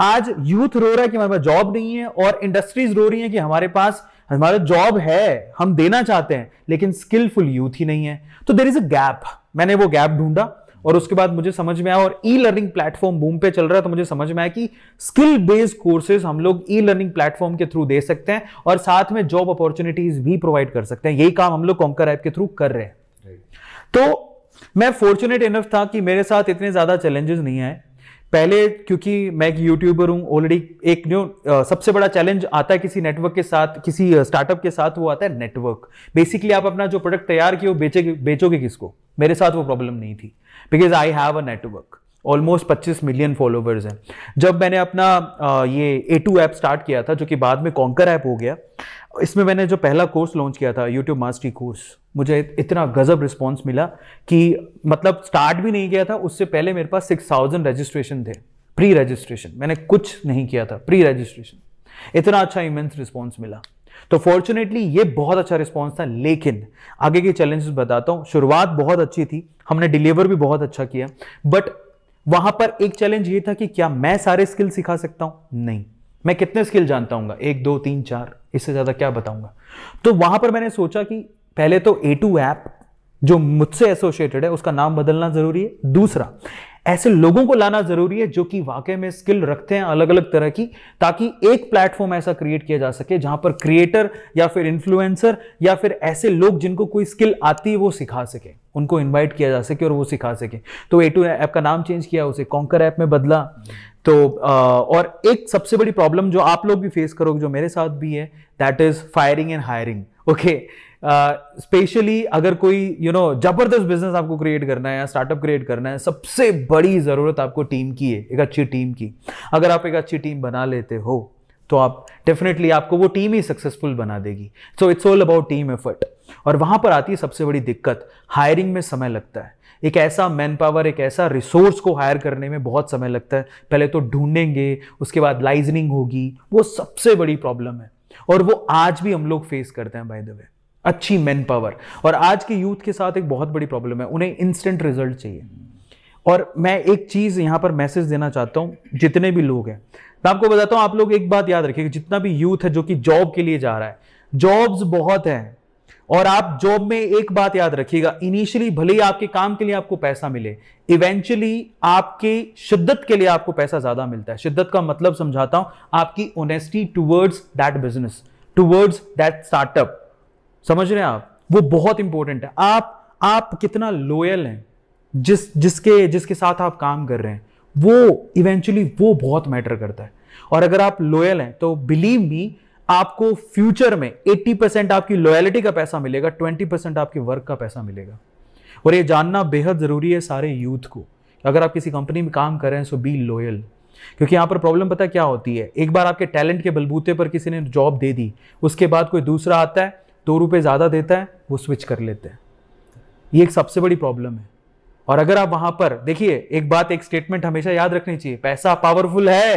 आज यूथ रो रहा है कि हमारे पास जॉब नहीं है और इंडस्ट्रीज रो रही है कि हमारे पास हमारा जॉब है हम देना चाहते हैं लेकिन स्किलफुल यूथ ही नहीं है तो देर इज अ गैप मैंने वो गैप ढूंढा और उसके बाद मुझे समझ में आया और ई लर्निंग प्लेटफॉर्म बूम पे चल रहा है तो मुझे समझ में आया कि स्किल बेस्ड कोर्सेज हम लोग ई लर्निंग प्लेटफॉर्म के थ्रू दे सकते हैं और साथ में जॉब अपॉर्चुनिटीज भी प्रोवाइड कर सकते हैं यही काम हम लोग कॉन्कर ऐप के थ्रू कर रहे हैं right. तो मैं फॉर्चुनेट इनफ था कि मेरे साथ इतने ज्यादा चैलेंजेस नहीं आए पहले क्योंकि मैं एक यूट्यूबर हूँ ऑलरेडी एक न्यू सबसे बड़ा चैलेंज आता है किसी नेटवर्क के साथ किसी स्टार्टअप के साथ वो आता है नेटवर्क बेसिकली आप अपना जो प्रोडक्ट तैयार किए वो बेचे बेचोगे किसको मेरे साथ वो प्रॉब्लम नहीं थी because I have a network almost 25 million followers हैं जब मैंने अपना ये ए टू ऐप स्टार्ट किया था जो कि बाद में कॉन्कर ऐप हो गया इसमें मैंने जो पहला कोर्स लॉन्च किया था यूट्यूब मास्टरी कोर्स मुझे इतना गज़ब रिस्पॉन्स मिला कि मतलब स्टार्ट भी नहीं किया था उससे पहले मेरे पास सिक्स थाउजेंड रजिस्ट्रेशन थे प्री रजिस्ट्रेशन मैंने कुछ नहीं किया था प्री रजिस्ट्रेशन इतना अच्छा इमेंस रिस्पॉन्स मिला तो फॉर्चुनेटली ये बहुत अच्छा रिस्पॉन्स था लेकिन आगे के चैलेंजेस बताता हूँ शुरुआत बहुत अच्छी थी हमने डिलीवर भी बहुत अच्छा किया बट वहां पर एक चैलेंज ये था कि क्या मैं सारे स्किल सिखा सकता हूँ नहीं मैं कितने स्किल जानता हूँ एक दो तीन चार इससे ज़्यादा क्या बताऊंगा तो वहां पर मैंने सोचा कि पहले तो ए टू ऐप जो मुझसे एसोसिएटेड है उसका नाम बदलना जरूरी है दूसरा ऐसे लोगों को लाना जरूरी है जो कि वाकई में स्किल रखते हैं अलग अलग तरह की ताकि एक प्लेटफॉर्म ऐसा क्रिएट किया जा सके जहां पर क्रिएटर या फिर इन्फ्लुएंसर या फिर ऐसे लोग जिनको कोई स्किल आती है वो सिखा सके उनको इन्वाइट किया जा सके और वो सिखा सके तो ए टू ऐप का नाम चेंज किया उसे कॉन्कर ऐप में बदला तो और एक सबसे बड़ी प्रॉब्लम जो आप लोग भी फेस करोगे जो मेरे साथ भी है that is firing and hiring okay specially uh, अगर कोई यू you नो know, जबरदस्त बिजनेस आपको क्रिएट करना है या स्टार्टअप क्रिएट करना है सबसे बड़ी ज़रूरत आपको टीम की है एक अच्छी टीम की अगर आप एक अच्छी टीम बना लेते हो तो आप डेफिनेटली आपको वो टीम ही सक्सेसफुल बना देगी so it's all about team effort और वहाँ पर आती है सबसे बड़ी दिक्कत हायरिंग में समय लगता है एक ऐसा मैन पावर एक ऐसा रिसोर्स को हायर करने में बहुत समय लगता है पहले तो ढूंढेंगे उसके बाद लाइजनिंग होगी वो सबसे बड़ी प्रॉब्लम है और वो आज भी हम लोग फेस करते हैं बाय द वे अच्छी मैन पावर और आज के यूथ के साथ एक बहुत बड़ी प्रॉब्लम है उन्हें इंस्टेंट रिजल्ट चाहिए और मैं एक चीज़ यहाँ पर मैसेज देना चाहता हूँ जितने भी लोग हैं मैं आपको बताता हूँ आप लोग एक बात याद रखिए जितना भी यूथ है जो कि जॉब के लिए जा रहा है जॉब्स बहुत हैं और आप जॉब में एक बात याद रखिएगा इनिशियली भले ही आपके काम के लिए आपको पैसा मिले इवेंचुअली आपके शिद्दत के लिए आपको पैसा ज्यादा मिलता है शिद्दत का मतलब समझाता हूं आपकी honesty towards that business towards that startup समझ रहे हैं आप वो बहुत इंपॉर्टेंट है आप आप कितना लोयल हैं जिस जिसके जिसके साथ आप काम कर रहे हैं वो इवेंचुअली वो बहुत मैटर करता है और अगर आप लोयल हैं तो बिलीव मी आपको फ्यूचर में 80 परसेंट आपकी लॉयलिटी का पैसा मिलेगा 20 परसेंट आपके वर्क का पैसा मिलेगा और ये जानना बेहद ज़रूरी है सारे यूथ को अगर आप किसी कंपनी में काम कर रहे हैं सो बी लॉयल क्योंकि यहाँ पर प्रॉब्लम पता क्या होती है एक बार आपके टैलेंट के बलबूते पर किसी ने जॉब दे दी उसके बाद कोई दूसरा आता है दो रुपये ज़्यादा देता है वो स्विच कर लेते हैं ये एक सबसे बड़ी प्रॉब्लम है और अगर आप वहां पर देखिए एक बात एक स्टेटमेंट हमेशा याद रखनी चाहिए पैसा पावरफुल है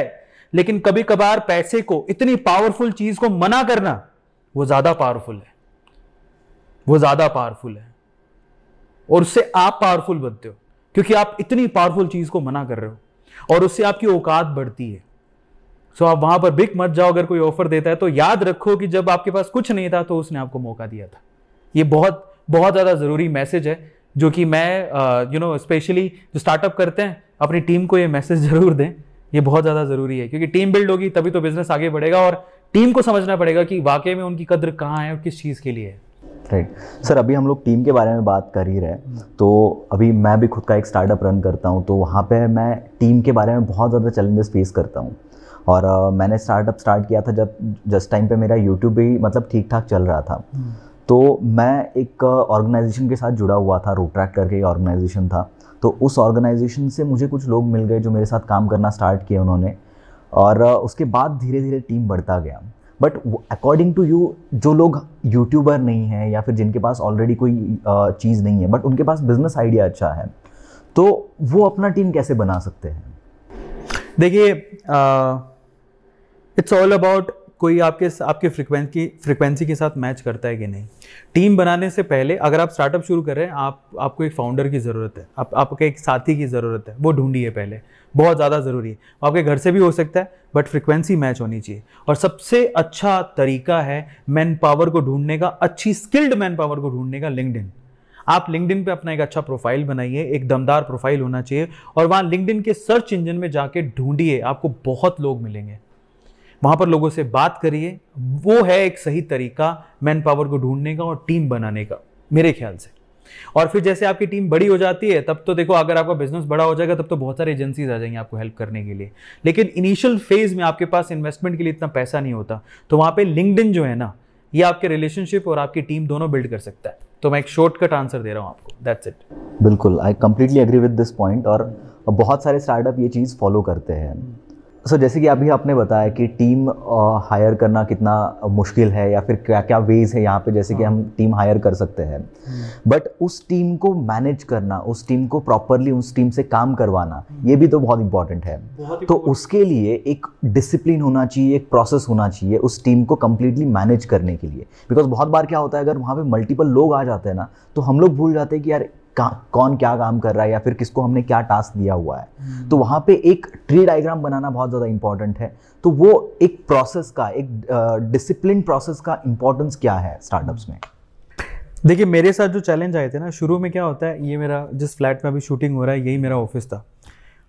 लेकिन कभी कभार पैसे को इतनी पावरफुल चीज को मना करना वो ज्यादा पावरफुल है वो ज्यादा पावरफुल है और उससे आप पावरफुल बनते हो क्योंकि आप इतनी पावरफुल चीज को मना कर रहे हो और उससे आपकी औकात बढ़ती है सो आप वहां पर बिक मत जाओ अगर कोई ऑफर देता है तो याद रखो कि जब आपके पास कुछ नहीं था तो उसने आपको मौका दिया था ये बहुत बहुत ज़्यादा ज़रूरी मैसेज है जो कि मैं यू नो स्पेशली जो स्टार्टअप करते हैं अपनी टीम को ये मैसेज ज़रूर दें ये बहुत ज़्यादा ज़रूरी है क्योंकि टीम बिल्ड होगी तभी तो बिजनेस आगे बढ़ेगा और टीम को समझना पड़ेगा कि वाकई में उनकी कदर कहाँ है और किस चीज़ के लिए है राइट सर अभी हम लोग टीम के बारे में बात कर ही रहे तो अभी मैं भी खुद का एक स्टार्टअप रन करता हूँ तो वहाँ पे मैं टीम के बारे में बहुत ज़्यादा चैलेंजेस फेस करता हूँ और uh, मैंने स्टार्टअप स्टार्ट किया था जब जस्ट टाइम पे मेरा यूट्यूब भी मतलब ठीक ठाक चल रहा था हम्म। तो मैं एक ऑर्गेनाइजेशन के साथ जुड़ा हुआ था रोट्रैक करके ऑर्गेनाइजेशन था तो उस ऑर्गेनाइजेशन से मुझे कुछ लोग मिल गए जो मेरे साथ काम करना स्टार्ट किए उन्होंने और उसके बाद धीरे धीरे टीम बढ़ता गया बट अकॉर्डिंग टू यू जो लोग यूट्यूबर नहीं हैं या फिर जिनके पास ऑलरेडी कोई चीज़ नहीं है बट उनके पास बिजनेस आइडिया अच्छा है तो वो अपना टीम कैसे बना सकते हैं देखिए इट्स ऑल अबाउट कोई आपके आपके फ्रिक्वेंसी फ्रिक्वेंसी के साथ मैच करता है कि नहीं टीम बनाने से पहले अगर आप स्टार्टअप शुरू कर रहे हैं आप आपको एक फाउंडर की ज़रूरत है आप आपके एक साथी की ज़रूरत है वो ढूंढिए पहले बहुत ज़्यादा ज़रूरी है आपके घर से भी हो सकता है बट फ्रिक्वेंसी मैच होनी चाहिए और सबसे अच्छा तरीका है मैन पावर को ढूंढने का अच्छी स्किल्ड मैन पावर को ढूंढने का लिंकड आप लिंकड पे अपना एक अच्छा प्रोफाइल बनाइए एक दमदार प्रोफाइल होना चाहिए और वहाँ लिंकड के सर्च इंजन में जाके ढूंढिए आपको बहुत लोग मिलेंगे वहाँ पर लोगों से बात करिए वो है एक सही तरीका मैन पावर को ढूंढने का और टीम बनाने का मेरे ख्याल से और फिर जैसे आपकी टीम बड़ी हो जाती है तब तो देखो अगर आपका बिजनेस बड़ा हो जाएगा तब तो बहुत सारी एजेंसीज आ जाएंगी आपको हेल्प करने के लिए लेकिन इनिशियल फेज में आपके पास इन्वेस्टमेंट के लिए इतना पैसा नहीं होता तो वहाँ पे लिंकड जो है ना ये आपके रिलेशनशिप और आपकी टीम दोनों बिल्ड कर सकता है तो मैं एक शॉर्टकट आंसर दे रहा हूँ आपको दैट्स इट बिल्कुल I completely agree with this point और बहुत सारे स्टार्टअप ये चीज़ फॉलो करते हैं सो so, जैसे कि अभी आपने बताया कि टीम हायर करना कितना मुश्किल है या फिर क्या क्या वेज है यहाँ पे जैसे कि हाँ। हम टीम हायर कर सकते हैं बट हम्म। उस टीम को मैनेज करना उस टीम को प्रॉपरली उस टीम से काम करवाना ये भी तो बहुत इंपॉर्टेंट है बहुत तो उसके लिए एक डिसिप्लिन होना चाहिए एक प्रोसेस होना चाहिए उस टीम को कम्प्लीटली मैनेज करने के लिए बिकॉज बहुत बार क्या होता है अगर वहाँ पर मल्टीपल लोग आ जाते हैं ना तो हम लोग भूल जाते हैं कि यार कौन क्या काम कर रहा है या फिर किसको हमने क्या टास्क दिया हुआ है हम्म। तो वहाँ पे एक ट्री डायग्राम बनाना बहुत ज़्यादा इंपॉर्टेंट है तो वो एक प्रोसेस का एक डिसिप्लिन प्रोसेस का इंपॉर्टेंस क्या है स्टार्टअप्स में देखिए मेरे साथ जो चैलेंज आए थे ना शुरू में क्या होता है ये मेरा जिस फ्लैट में अभी शूटिंग हो रहा है यही मेरा ऑफिस था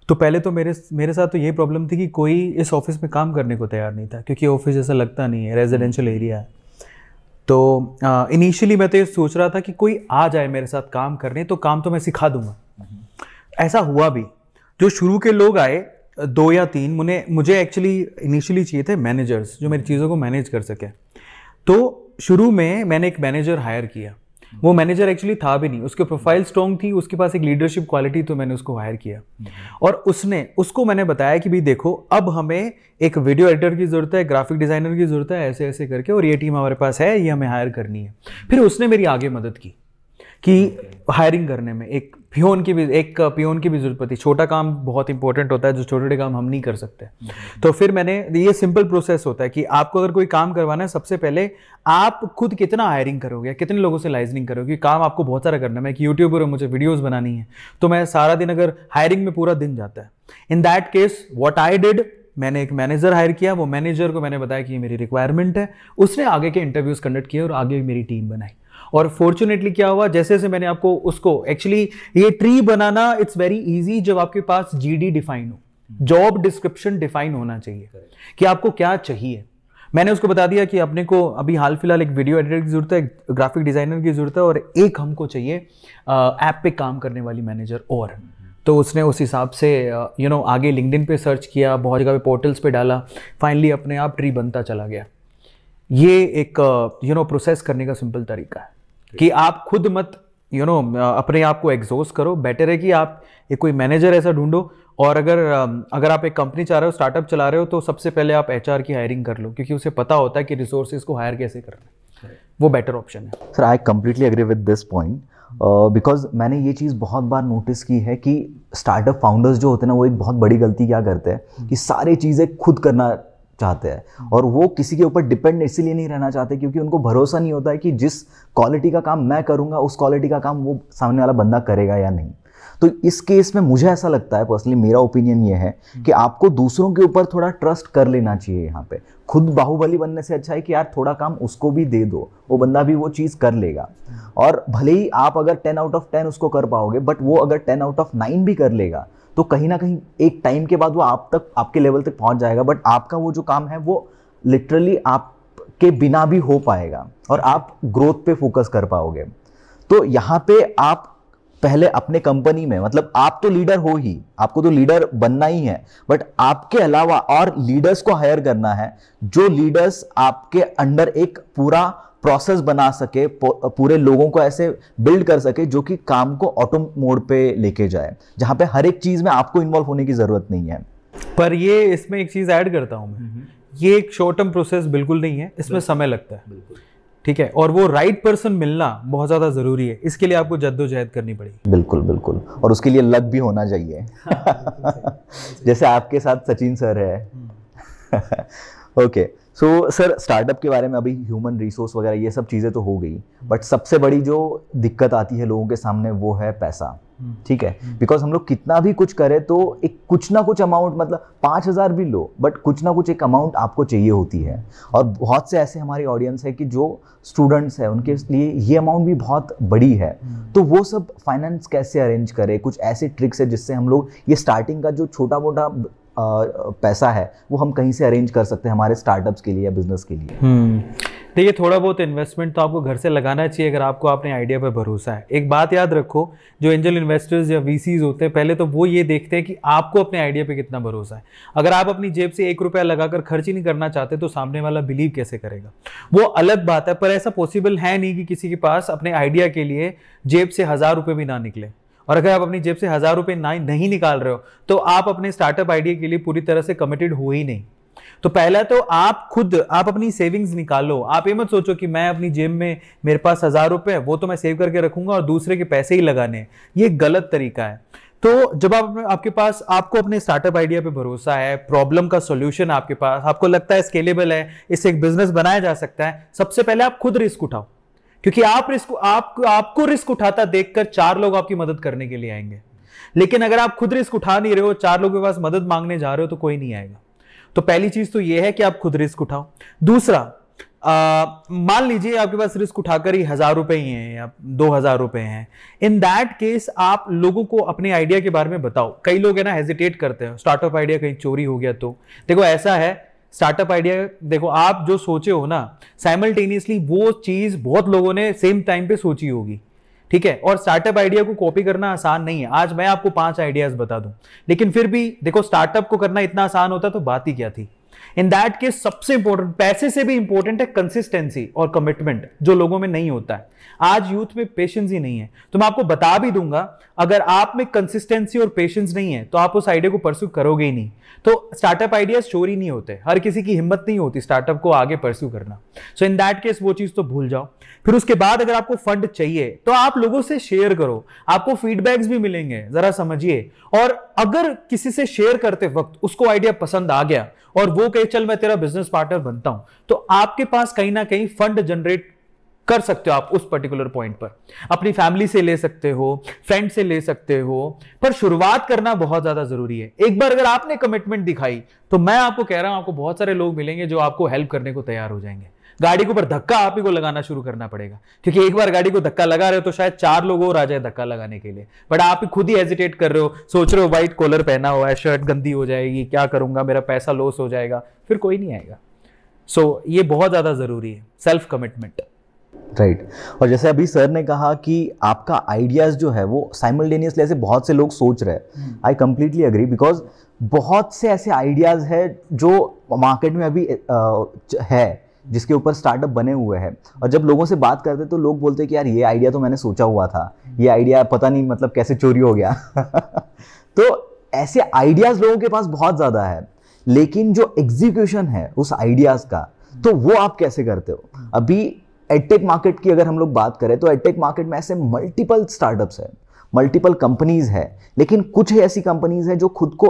तो पहले तो मेरे मेरे साथ तो यही प्रॉब्लम थी कि कोई इस ऑफिस में काम करने को तैयार नहीं था क्योंकि ऑफिस जैसा लगता नहीं है रेजिडेंशियल एरिया है तो इनिशियली मैं तो ये सोच रहा था कि कोई आ जाए मेरे साथ काम करने तो काम तो मैं सिखा दूंगा ऐसा हुआ भी जो शुरू के लोग आए दो या तीन मुने मुझे एक्चुअली इनिशियली चाहिए थे मैनेजर्स जो मेरी चीज़ों को मैनेज कर सके तो शुरू में मैंने एक मैनेजर हायर किया वो मैनेजर एक्चुअली था भी नहीं उसके प्रोफाइल स्ट्रॉन्ग थी उसके पास एक लीडरशिप क्वालिटी तो मैंने उसको हायर किया और उसने उसको मैंने बताया कि भाई देखो अब हमें एक वीडियो एडिटर की ज़रूरत है ग्राफिक डिज़ाइनर की ज़रूरत है ऐसे ऐसे करके और ये टीम हमारे पास है ये हमें हायर करनी है फिर उसने मेरी आगे मदद की कि हायरिंग करने में एक पियोन की भी एक पियोन की भी ज़रूरत पड़ती है छोटा काम बहुत इंपॉर्टेंट होता है जो छोटे छोटे काम हम नहीं कर सकते हम्म। तो फिर मैंने ये सिंपल प्रोसेस होता है कि आपको अगर कोई काम करवाना है सबसे पहले आप खुद कितना हायरिंग करोगे कितने लोगों से लाइजनिंग करोगे काम आपको बहुत सारा करना है मैं यूट्यूबर हूँ मुझे वीडियोज़ बनानी है तो मैं सारा दिन अगर हायरिंग में पूरा दिन जाता है in that case what I did मैंने एक मैनेजर हायर किया वो मैनेजर को मैंने बताया कि ये मेरी रिक्वायरमेंट है उसने आगे के इंटरव्यूज़ कंडक्ट किए और आगे मेरी टीम बनाई और फॉर्चुनेटली क्या हुआ जैसे जैसे मैंने आपको उसको एक्चुअली ये ट्री बनाना इट्स वेरी ईजी जब आपके पास जीडी डिफाइन हो जॉब डिस्क्रिप्शन डिफाइन होना चाहिए कि आपको क्या चाहिए मैंने उसको बता दिया कि अपने को अभी हाल फिलहाल एक वीडियो एडिटर की ज़रूरत है ग्राफिक डिज़ाइनर की ज़रूरत है और एक हमको चाहिए ऐप पे काम करने वाली मैनेजर और तो उसने उस हिसाब से यू नो आगे लिंकडिन पे सर्च किया बहुत जगह पे पोर्टल्स पे डाला फाइनली अपने आप ट्री बनता चला गया ये एक यू नो प्रोसेस करने का सिंपल तरीका है कि आप खुद मत यू नो अपने आप को एग्जोस्ट करो बेटर है कि आप एक कोई मैनेजर ऐसा ढूंढो और अगर um, अगर आप एक कंपनी चाह रहे हो स्टार्टअप चला रहे हो तो सबसे पहले आप एच की हायरिंग कर लो क्योंकि उसे पता होता है कि रिसोर्सेज को हायर कैसे करना है वो बेटर ऑप्शन है sir I completely agree with this point because मैंने ये चीज़ बहुत बार नोटिस की है कि स्टार्टअप फाउंडर्स जो होते हैं ना वो एक बहुत बड़ी गलती क्या करते हैं कि सारी चीज़ें खुद करना चाहते हैं हम्म। और वो किसी के ऊपर डिपेंड इसीलिए नहीं रहना चाहते क्योंकि उनको भरोसा नहीं होता है कि जिस क्वालिटी का काम मैं करूंगा उस क्वालिटी का काम वो सामने वाला बंदा करेगा या नहीं तो इस केस में मुझे ऐसा लगता है पर्सनली मेरा ओपिनियन ये है हम्म। कि आपको दूसरों के ऊपर थोड़ा ट्रस्ट कर लेना चाहिए यहाँ पे खुद बाहुबली बनने से अच्छा है कि यार थोड़ा काम उसको भी दे दो वो बंदा भी वो चीज़ कर लेगा हम्म। और भले ही आप अगर टेन आउट ऑफ टेन उसको कर पाओगे बट वो अगर टेन आउट ऑफ नाइन भी कर लेगा तो कहीं ना कहीं एक टाइम के बाद वो आप तक आपके लेवल तक पहुंच जाएगा बट आपका वो जो काम है वो लिटरली आपके बिना भी हो पाएगा और आप ग्रोथ पे फोकस कर पाओगे तो यहाँ पे आप पहले अपने कंपनी में मतलब आप तो लीडर हो ही आपको तो लीडर बनना ही है बट आपके अलावा और लीडर्स को हायर करना है जो लीडर्स आपके अंडर एक पूरा प्रोसेस बना सके पूरे लोगों को ऐसे बिल्ड कर सके जो कि काम को ऑटो मोड पे लेके जाए जहां पे हर एक चीज़ में आपको इन्वॉल्व होने की ज़रूरत नहीं है पर ये इसमें एक चीज़ ऐड करता हूं मैं ये एक शॉर्ट टर्म प्रोसेस बिल्कुल नहीं है इसमें समय लगता है ठीक है और वो राइट पर्सन मिलना बहुत ज़्यादा ज़रूरी है इसके लिए आपको जद्दोजहद करनी पड़ेगी बिल्कुल बिल्कुल और उसके लिए लक भी होना चाहिए हाँ, जैसे आपके साथ सचिन सर है hmm. Okay okay. So sir startup के बारे में अभी ह्यूमन रिसोर्स वगैरह ये सब चीज़ें तो हो गई बट सबसे बड़ी जो दिक्कत आती है लोगों के सामने वो है पैसा हम्म। ठीक है बिकॉज हम्म। हम लोग कितना भी कुछ करें तो एक कुछ ना कुछ अमाउंट मतलब पाँच हज़ार भी लो बट कुछ ना कुछ एक अमाउंट आपको चाहिए होती है और बहुत से ऐसे हमारे ऑडियंस है कि जो स्टूडेंट्स हैं उनके हम्म। लिए ये अमाउंट भी बहुत बड़ी है तो वो सब फाइनेंस कैसे अरेंज करें कुछ ऐसे ट्रिक्स है जिससे हम लोग ये स्टार्टिंग का जो छोटा मोटा पैसा है वो हम कहीं से अरेंज कर सकते हैं हमारे स्टार्टअप्स के लिए या बिजनेस के लिए हम्म। देखिए थोड़ा बहुत इन्वेस्टमेंट तो आपको घर से लगाना चाहिए अगर आपको अपने आइडिया पर भरोसा है एक बात याद रखो जो एंजल इन्वेस्टर्स या वी होते हैं पहले तो वो ये देखते हैं कि आपको अपने आइडिया पर कितना भरोसा है अगर आप अपनी जेब से एक रुपया लगाकर खर्च ही नहीं करना चाहते तो सामने वाला बिलीव कैसे करेगा वो अलग बात है पर ऐसा पॉसिबल है नहीं कि किसी के पास अपने आइडिया के लिए जेब से हज़ार रुपये भी ना निकले और अगर आप अपनी जेब से हज़ार रुपये ना नहीं निकाल रहे हो तो आप अपने स्टार्टअप आइडिया के लिए पूरी तरह से कमिटेड हो ही नहीं तो पहला तो आप खुद आप अपनी सेविंग्स निकालो आप ये मत सोचो कि मैं अपनी जेब में मेरे पास हज़ार रुपये वो तो मैं सेव करके रखूंगा और दूसरे के पैसे ही लगाने ये गलत तरीका है तो जब आप आपके पास आपको अपने स्टार्टअप आइडिया पे भरोसा है प्रॉब्लम का सॉल्यूशन आपके पास आपको लगता है स्केलेबल है इससे एक बिजनेस बनाया जा सकता है सबसे पहले आप खुद रिस्क उठाओ क्योंकि आप रिस्क आप, आपको रिस्क उठाता देखकर चार लोग आपकी मदद करने के लिए आएंगे लेकिन अगर आप खुद रिस्क उठा नहीं रहे हो चार लोगों के पास मदद मांगने जा रहे हो तो कोई नहीं आएगा तो पहली चीज तो यह है कि आप खुद रिस्क उठाओ दूसरा मान लीजिए आपके पास रिस्क उठाकर ही हजार रुपए ही हैं या दो हजार रुपए हैं इन दैट केस आप लोगों को अपने आइडिया के बारे में बताओ कई लोग है ना हेजिटेट करते हैं स्टार्टअप आइडिया कहीं चोरी हो गया तो देखो ऐसा है स्टार्टअप आइडिया देखो आप जो सोचे हो ना साइमल्टेनियसली वो चीज़ बहुत लोगों ने सेम टाइम पे सोची होगी ठीक है और स्टार्टअप आइडिया को कॉपी करना आसान नहीं है आज मैं आपको पांच आइडियाज बता दूं लेकिन फिर भी देखो स्टार्टअप को करना इतना आसान होता तो बात ही क्या थी इन दैट केस सबसे इंपॉर्टेंट पैसे से भी इंपॉर्टेंट है कंसिस्टेंसी और कमिटमेंट जो लोगों में नहीं होता है आज यूथ में पेशेंस ही नहीं है तो मैं आपको बता भी दूंगा अगर आप में कंसिस्टेंसी और पेशेंस नहीं है तो आप उस आइडिया को परस्यू करोगे ही नहीं तो स्टार्टअप आइडियाज चोरी नहीं होते हर किसी की हिम्मत नहीं होती स्टार्टअप को आगे परस्यू करना सो इन दैट केस वो चीज़ तो भूल जाओ फिर उसके बाद अगर आपको फंड चाहिए तो आप लोगों से शेयर करो आपको फीडबैक्स भी मिलेंगे जरा समझिए और अगर किसी से शेयर करते वक्त उसको आइडिया पसंद आ गया और वो कहे चल मैं तेरा बिजनेस पार्टनर बनता हूं तो आपके पास कहीं ना कहीं फंड जनरेट कर सकते हो आप उस पर्टिकुलर पॉइंट पर अपनी फैमिली से ले सकते हो फ्रेंड से ले सकते हो पर शुरुआत करना बहुत ज्यादा जरूरी है एक बार अगर आपने कमिटमेंट दिखाई तो मैं आपको कह रहा हूं आपको बहुत सारे लोग मिलेंगे जो आपको हेल्प करने को तैयार हो जाएंगे गाड़ी के ऊपर धक्का आप ही को लगाना शुरू करना पड़ेगा क्योंकि एक बार गाड़ी को धक्का लगा रहे हो तो शायद चार लोग और आ जाए धक्का लगाने के लिए बट आप ही खुद ही हेजिटेट कर रहे हो सोच रहे हो व्हाइट कॉलर पहना हुआ है शर्ट गंदी हो जाएगी क्या करूंगा मेरा पैसा लॉस हो जाएगा फिर कोई नहीं आएगा सो ये बहुत ज़्यादा ज़रूरी है सेल्फ कमिटमेंट राइट right. और जैसे अभी सर ने कहा कि आपका आइडियाज़ जो है वो साइमल्टेनियसली ऐसे बहुत से लोग सोच रहे हैं आई कम्प्लीटली अग्री बिकॉज बहुत से ऐसे आइडियाज़ है जो मार्केट में अभी आ, है जिसके ऊपर स्टार्टअप बने हुए हैं और जब लोगों से बात करते तो लोग बोलते कि यार ये आइडिया तो मैंने सोचा हुआ था ये आइडिया पता नहीं मतलब कैसे चोरी हो गया तो ऐसे आइडियाज़ लोगों के पास बहुत ज़्यादा है लेकिन जो एग्जीक्यूशन है उस आइडियाज़ का तो वो आप कैसे करते हो अभी एडटेक मार्केट की अगर हम लोग बात करें तो एडटेक मार्केट में ऐसे मल्टीपल स्टार्टअप्स हैं मल्टीपल कंपनीज है लेकिन कुछ ऐसी कंपनीज हैं जो खुद को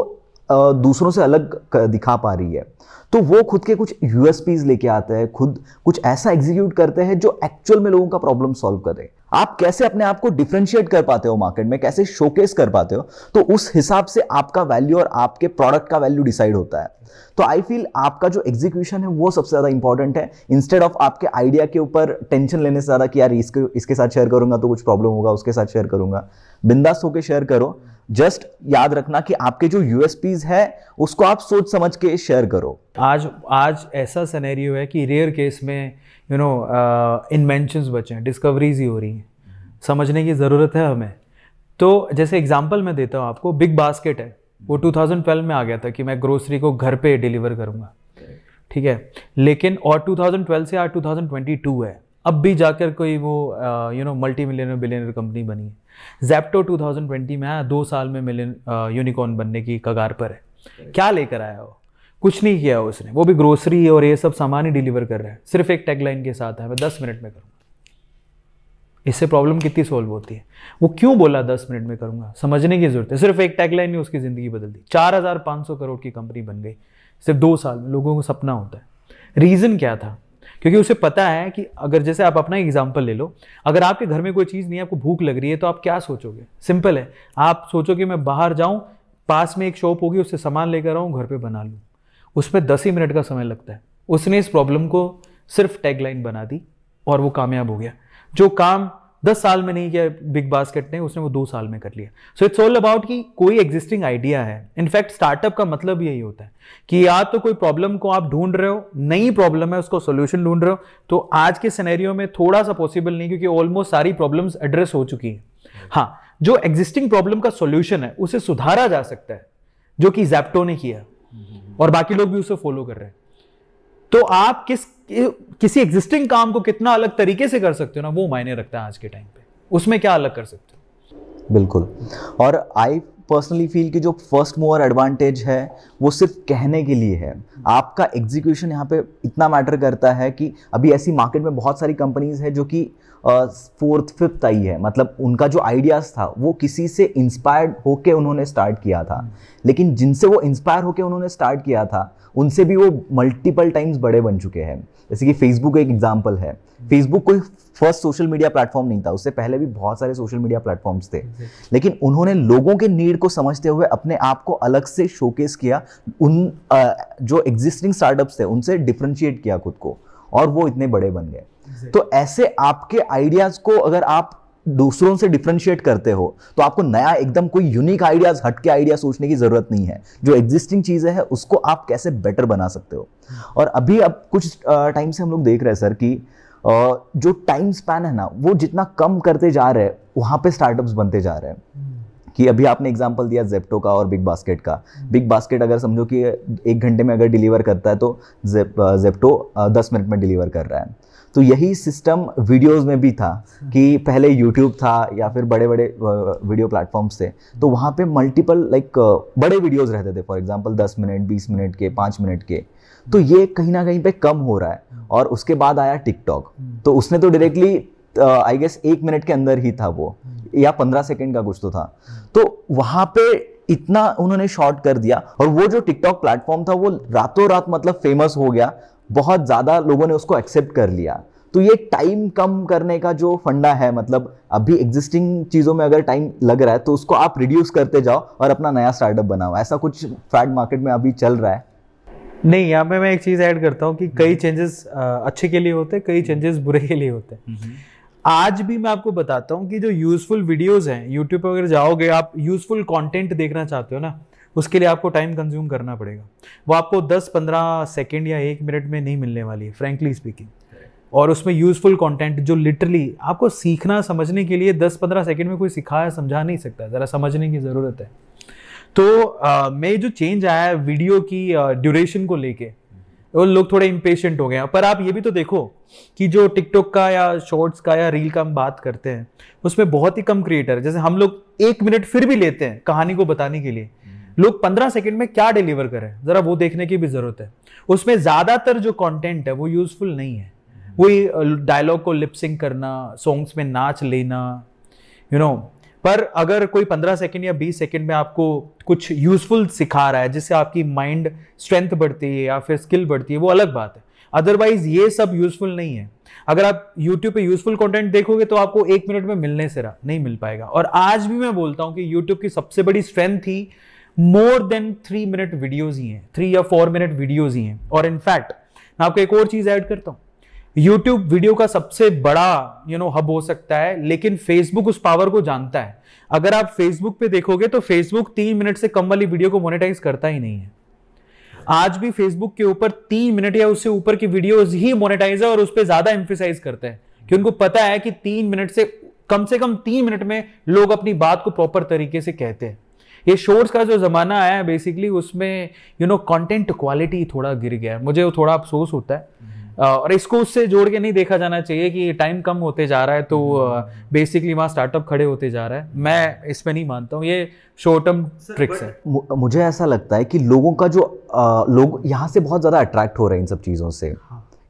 दूसरों से अलग दिखा पा रही है तो वो खुद के कुछ यूएसपी लेके आते हैं खुद कुछ ऐसा एग्जीक्यूट करते हैं जो एक्चुअल में लोगों का प्रॉब्लम सॉल्व करे आप कैसे अपने आप को डिफ्रेंशिएट कर पाते हो मार्केट में कैसे शोकेस कर पाते हो तो उस हिसाब से आपका वैल्यू और आपके प्रोडक्ट का वैल्यू डिसाइड होता है तो आई फील आपका जो एग्जीक्यूशन है वो सबसे ज़्यादा इंपॉर्टेंट है इंस्टेड ऑफ आपके आइडिया के ऊपर टेंशन लेने से ज़्यादा कि यार इसके इसके साथ शेयर करूंगा तो कुछ प्रॉब्लम होगा उसके साथ शेयर करूंगा बिंदास होकर शेयर करो जस्ट याद रखना कि आपके जो यूएसपीज है उसको आप सोच समझ के शेयर करो आज आज ऐसा सनेरियो है कि रेयर केस में यू नो इन्वेंशन बचे हैं डिस्कवरीज ही हो रही हैं समझने की ज़रूरत है हमें तो जैसे एग्जाम्पल मैं देता हूँ आपको बिग बास्केट है वो 2012 में आ गया था कि मैं ग्रोसरी को घर पे डिलीवर करूँगा ठीक है लेकिन और 2012 से आज 2022 है अब भी जाकर कोई वो you know multi millionaire billionaire company बनी है जैप्टो 2020 में आया दो साल में मिलियन यूनिकॉर्न बनने की कगार पर है क्या लेकर आया वो कुछ नहीं किया उसने वो भी ग्रोसरी और ये सब सामान ही डिलीवर कर रहा है सिर्फ एक टैगलाइन के साथ है मैं दस मिनट में करूँगा इससे प्रॉब्लम कितनी सॉल्व होती है वो क्यों बोला दस मिनट में करूँगा समझने की जरूरत है सिर्फ एक टैगलाइन ने उसकी ज़िंदगी बदल दी चार हज़ार पाँच सौ करोड़ की कंपनी बन गई सिर्फ दो साल में लोगों को सपना होता है रीज़न क्या था क्योंकि उसे पता है कि अगर जैसे आप अपना एग्जाम्पल ले लो अगर आपके घर में कोई चीज़ नहीं है आपको भूख लग रही है तो आप क्या सोचोगे सिंपल है आप सोचोगे मैं बाहर जाऊँ पास में एक शॉप होगी उससे सामान लेकर आऊँ घर पर बना लूँ उसमें दस ही मिनट का समय लगता है उसने इस प्रॉब्लम को सिर्फ टैगलाइन बना दी और वो कामयाब हो गया जो काम दस साल में नहीं किया बिग बास्केट ने उसने वो दो साल में कर लिया सो इट्स ऑल अबाउट कि कोई एग्जिस्टिंग आइडिया है इनफैक्ट स्टार्टअप का मतलब यही होता है कि या तो कोई प्रॉब्लम को आप ढूंढ रहे हो नई प्रॉब्लम है उसको सोल्यूशन ढूंढ रहे हो तो आज के सिनेरियो में थोड़ा सा पॉसिबल नहीं क्योंकि ऑलमोस्ट सारी प्रॉब्लम्स एड्रेस हो चुकी हैं हाँ जो एग्जिस्टिंग प्रॉब्लम का सोल्यूशन है उसे सुधारा जा सकता है जो कि जैप्टो ने किया और बाकी लोग भी उसे फॉलो कर रहे हैं तो आप किस कि किसी एग्जिस्टिंग काम को कितना अलग तरीके से कर सकते हो ना वो मायने रखता है आज के टाइम पे उसमें क्या अलग कर सकते हो बिल्कुल और आई पर्सनली फील कि जो फर्स्ट मूवर एडवांटेज है वो सिर्फ कहने के लिए है आपका एग्जीक्यूशन यहाँ पे इतना मैटर करता है कि अभी ऐसी मार्केट में बहुत सारी कंपनीज है जो कि फोर्थ फिफ्थ आई है मतलब उनका जो आइडियाज़ था वो किसी से इंस्पायर्ड होके उन्होंने स्टार्ट किया था लेकिन जिनसे वो इंस्पायर होके उन्होंने स्टार्ट किया था उनसे भी वो मल्टीपल टाइम्स बड़े बन चुके हैं जैसे कि फेसबुक एक एग्जाम्पल है फेसबुक कोई फर्स्ट सोशल मीडिया प्लेटफॉर्म नहीं था उससे पहले भी बहुत सारे सोशल मीडिया प्लेटफॉर्म्स थे लेकिन उन्होंने लोगों के नीड को समझते हुए अपने आप को अलग से शोकेस किया उन जो एग्जिस्टिंग स्टार्टअप्स थे उनसे डिफ्रेंशिएट किया खुद को और वो इतने बड़े बन गए तो ऐसे आपके आइडियाज़ को अगर आप दूसरों से डिफ्रेंशिएट करते हो तो आपको नया एकदम कोई यूनिक आइडियाज हटके आइडिया सोचने की जरूरत नहीं है जो एग्जिस्टिंग चीजें हैं उसको आप कैसे बेटर बना सकते हो और अभी अब कुछ टाइम से हम लोग देख रहे हैं सर कि जो टाइम स्पैन है ना वो जितना कम करते जा रहे हैं वहां पे स्टार्टअप्स बनते जा रहे हैं कि अभी आपने एग्जाम्पल दिया जेप्टो का और बिग बास्केट का बिग बास्केट अगर समझो कि एक घंटे में अगर डिलीवर करता है तो जेप्टो दस मिनट में डिलीवर कर रहा है तो यही सिस्टम वीडियोस में भी था कि पहले यूट्यूब था या फिर बड़े बड़े वीडियो प्लेटफॉर्म्स थे तो वहाँ पे मल्टीपल लाइक बड़े वीडियोस रहते थे फॉर एग्जांपल दस मिनट बीस मिनट के पाँच मिनट के तो ये कहीं ना कहीं पे कम हो रहा है और उसके बाद आया टिकटॉक तो उसने तो डायरेक्टली आई गेस एक मिनट के अंदर ही था वो या पंद्रह सेकेंड का कुछ तो था तो वहाँ पे इतना उन्होंने शॉर्ट कर दिया और वो जो टिकटॉक प्लेटफॉर्म था वो रातों रात मतलब फेमस हो गया बहुत ज़्यादा लोगों ने उसको एक्सेप्ट कर लिया तो ये टाइम कम करने का जो फंडा है मतलब अभी एग्जिस्टिंग चीज़ों में अगर टाइम लग रहा है तो उसको आप रिड्यूस करते जाओ और अपना नया स्टार्टअप बनाओ ऐसा कुछ फैट मार्केट में अभी चल रहा है नहीं यहाँ पे मैं एक चीज़ ऐड करता हूँ कि हम्म। कई चेंजेस अच्छे के लिए होते हैं कई चेंजेस हम्म। बुरे के लिए होते हैं हम्म। आज भी मैं आपको बताता हूँ कि जो यूजफुल वीडियोस हैं यूट्यूब पर अगर जाओगे आप यूजफुल कंटेंट देखना चाहते हो ना उसके लिए आपको टाइम कंज्यूम करना पड़ेगा वो आपको 10-15 सेकेंड या एक मिनट में नहीं मिलने वाली है फ्रेंकली स्पीकिंग और उसमें यूजफुल कंटेंट जो लिटरली आपको सीखना समझने के लिए 10-15 सेकेंड में कोई सिखाया समझा नहीं सकता ज़रा समझने की ज़रूरत है तो आ, जो चेंज आया है वीडियो की ड्यूरेशन को लेके वो लोग थोड़े इम्पेशेंट हो गए पर आप ये भी तो देखो कि जो टिकटॉक का या शॉर्ट्स का या रील का हम बात करते हैं उसमें बहुत ही कम क्रिएटर जैसे हम लोग एक मिनट फिर भी लेते हैं कहानी को बताने के लिए लोग पंद्रह सेकंड में क्या डिलीवर करें जरा वो देखने की भी जरूरत है उसमें ज्यादातर जो कंटेंट है वो यूजफुल नहीं है वही डायलॉग को लिपसिंग करना सॉन्ग्स में नाच लेना यू you नो know, पर अगर कोई पंद्रह सेकंड या बीस सेकंड में आपको कुछ यूजफुल सिखा रहा है जिससे आपकी माइंड स्ट्रेंथ बढ़ती है या फिर स्किल बढ़ती है वो अलग बात है अदरवाइज ये सब यूजफुल नहीं है अगर आप YouTube पे यूजफुल कंटेंट देखोगे तो आपको एक मिनट में मिलने से रहा नहीं मिल पाएगा और आज भी मैं बोलता हूँ कि YouTube की सबसे बड़ी स्ट्रेंथ ही more than three minute videos ही हैं थ्री या फोर मिनट वीडियोज ही हैं और इनफैक्ट मैं आपको एक और चीज ऐड करता हूं यूट्यूब वीडियो का सबसे बड़ा यू नो हब हो सकता है लेकिन फेसबुक उस पावर को जानता है अगर आप फेसबुक पे देखोगे तो फेसबुक तीन मिनट से कम वाली वीडियो को मोनेटाइज करता ही नहीं है आज भी फेसबुक के ऊपर तीन मिनट या उससे ऊपर की वीडियो ही मोनेटाइज है और उस पर ज्यादा एम्फिसाइज करते हैं कि उनको पता है कि तीन मिनट से कम से कम तीन मिनट में लोग अपनी बात को प्रॉपर तरीके से कहते हैं ये शोर्स का जो ज़माना आया है बेसिकली उसमें यू नो कंटेंट क्वालिटी थोड़ा गिर गया है मुझे वो थोड़ा अफसोस होता है हम्म। और इसको उससे जोड़ के नहीं देखा जाना चाहिए कि टाइम कम होते जा रहा है तो बेसिकली हम्म। वहाँ स्टार्टअप खड़े होते जा रहा है मैं इस पर नहीं मानता हूँ ये शॉर्ट टर्म ट्रिक्स है मुझे ऐसा लगता है कि लोगों का जो आ, लोग यहाँ से बहुत ज़्यादा अट्रैक्ट हो रहे हैं इन सब चीज़ों से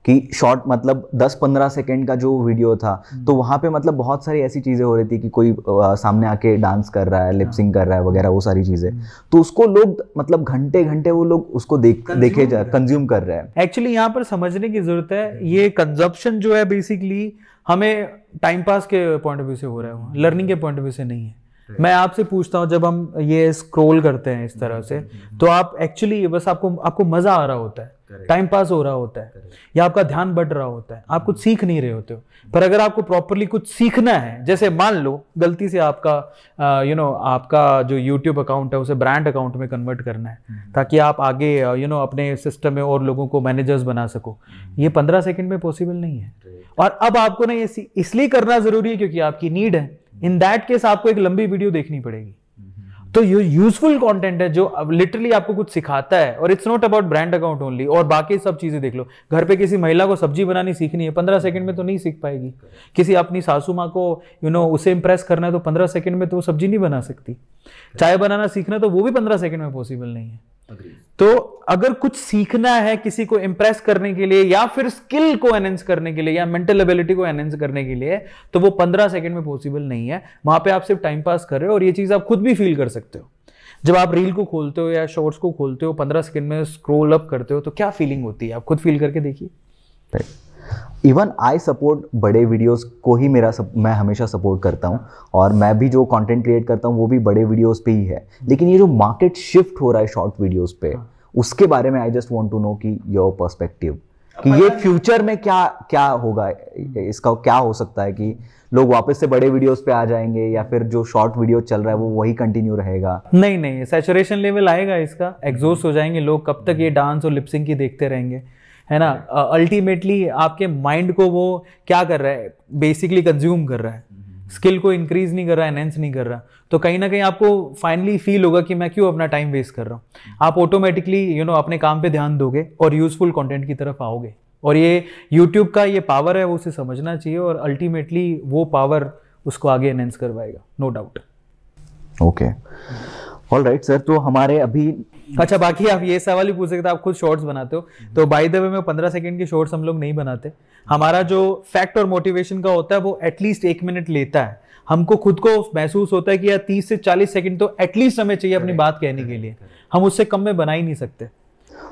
कि शॉर्ट मतलब 10-15 सेकेंड का जो वीडियो था हम्म। तो वहाँ पे मतलब बहुत सारी ऐसी चीज़ें हो रही थी कि कोई आ, सामने आके डांस कर रहा है लिपसिंग कर रहा है वगैरह वो सारी चीज़ें हम्म। तो उसको लोग मतलब घंटे घंटे वो लोग उसको देख देखे जा कंज्यूम कर रहे हैं एक्चुअली यहाँ पर समझने की ज़रूरत है ये कंजप्शन जो है बेसिकली हमें टाइम पास के पॉइंट ऑफ व्यू से हो रहा है लर्निंग हम्म। के पॉइंट ऑफ व्यू से नहीं है मैं आपसे पूछता हूँ जब हम ये स्क्रोल करते हैं इस तरह से तो आप एक्चुअली बस आपको आपको मज़ा आ रहा होता है टाइम पास हो रहा होता है या आपका ध्यान बढ़ रहा होता है आप कुछ सीख नहीं रहे होते हो पर अगर आपको प्रॉपरली कुछ सीखना है जैसे मान लो गलती से आपका यू नो आपका जो यूट्यूब अकाउंट है उसे ब्रांड अकाउंट में कन्वर्ट करना है hmm. ताकि आप आगे यू नो अपने सिस्टम में और लोगों को मैनेजर्स बना सको hmm. ये पंद्रह सेकेंड में पॉसिबल नहीं है और अब आपको ना ये इसलिए करना ज़रूरी है क्योंकि आपकी नीड है इन दैट केस आपको एक लंबी वीडियो देखनी पड़ेगी तो ये यूजफुल कंटेंट है जो अब लिटरली आपको कुछ सिखाता है और it's not about brand account only और बाकी सब चीज़ें देख लो घर पे किसी महिला को सब्जी बनानी सीखनी है पंद्रह सेकंड में तो नहीं सीख पाएगी किसी अपनी सासू माँ को यू you नो know, उसे इंप्रेस करना है तो पंद्रह सेकंड में तो वो सब्जी नहीं बना सकती चाय बनाना सीखना तो वो भी पंद्रह सेकंड में पॉसिबल नहीं है तो अगर कुछ सीखना है किसी को इंप्रेस करने के लिए या फिर स्किल को एनहेंस करने के लिए या मेंटल एबिलिटी को एनहेंस करने के लिए तो वो पंद्रह सेकंड में पॉसिबल नहीं है वहां पे आप सिर्फ टाइम पास कर रहे हो और ये चीज़ आप खुद भी फील कर सकते हो जब आप रील को खोलते हो या शॉर्ट्स को खोलते हो पंद्रह सेकंड में स्क्रोल अप करते हो तो क्या फीलिंग होती है आप खुद फील करके देखिए इवन आई सपोर्ट बड़े वीडियोस को ही मेरा सप, मैं हमेशा सपोर्ट करता हूँ और मैं भी जो कंटेंट क्रिएट करता हूँ वो भी बड़े वीडियोस पे ही है हम्म। लेकिन ये जो मार्केट शिफ्ट हो रहा है शॉर्ट वीडियोस पे हाँ। उसके बारे में I just want to know कि योर पर्सपेक्टिव कि ये फ्यूचर में क्या क्या होगा हम्म। इसका क्या हो सकता है कि लोग वापस से बड़े वीडियोस पे आ जाएंगे या फिर जो शॉर्ट वीडियो चल रहा है वो वही कंटिन्यू रहेगा नहीं नहीं सेचुरेशन लेवल आएगा इसका एग्जॉस्ट हो जाएंगे लोग कब तक ये डांस हम्म। और लिपसिंग की देखते रहेंगे है ना अल्टीमेटली uh, आपके माइंड को वो क्या कर रहा है बेसिकली कंज्यूम कर रहा है स्किल mm-hmm. को इंक्रीज नहीं कर रहा है एनहेंस नहीं कर रहा तो कहीं ना कहीं आपको फाइनली फील होगा कि मैं क्यों अपना टाइम वेस्ट कर रहा हूँ mm-hmm. आप ऑटोमेटिकली यू नो अपने काम पे ध्यान दोगे और यूजफुल कंटेंट की तरफ आओगे और ये यूट्यूब का ये पावर है वो उसे समझना चाहिए और अल्टीमेटली वो पावर उसको आगे एनहेंस करवाएगा no doubt okay all right sir तो हमारे अभी अच्छा बाकी आप ये सवाल ही पूछ सकते आप खुद शॉर्ट्स बनाते हो हम्म। तो बाय द वे में पंद्रह सेकंड के शॉर्ट्स हम लोग नहीं बनाते हमारा जो फैक्ट और मोटिवेशन का होता है वो एटलीस्ट एक मिनट लेता है हमको खुद को महसूस होता है कि यार तीस से चालीस सेकंड तो एटलीस्ट हमें चाहिए अपनी बात कहने के लिए हम उससे कम में बना ही नहीं सकते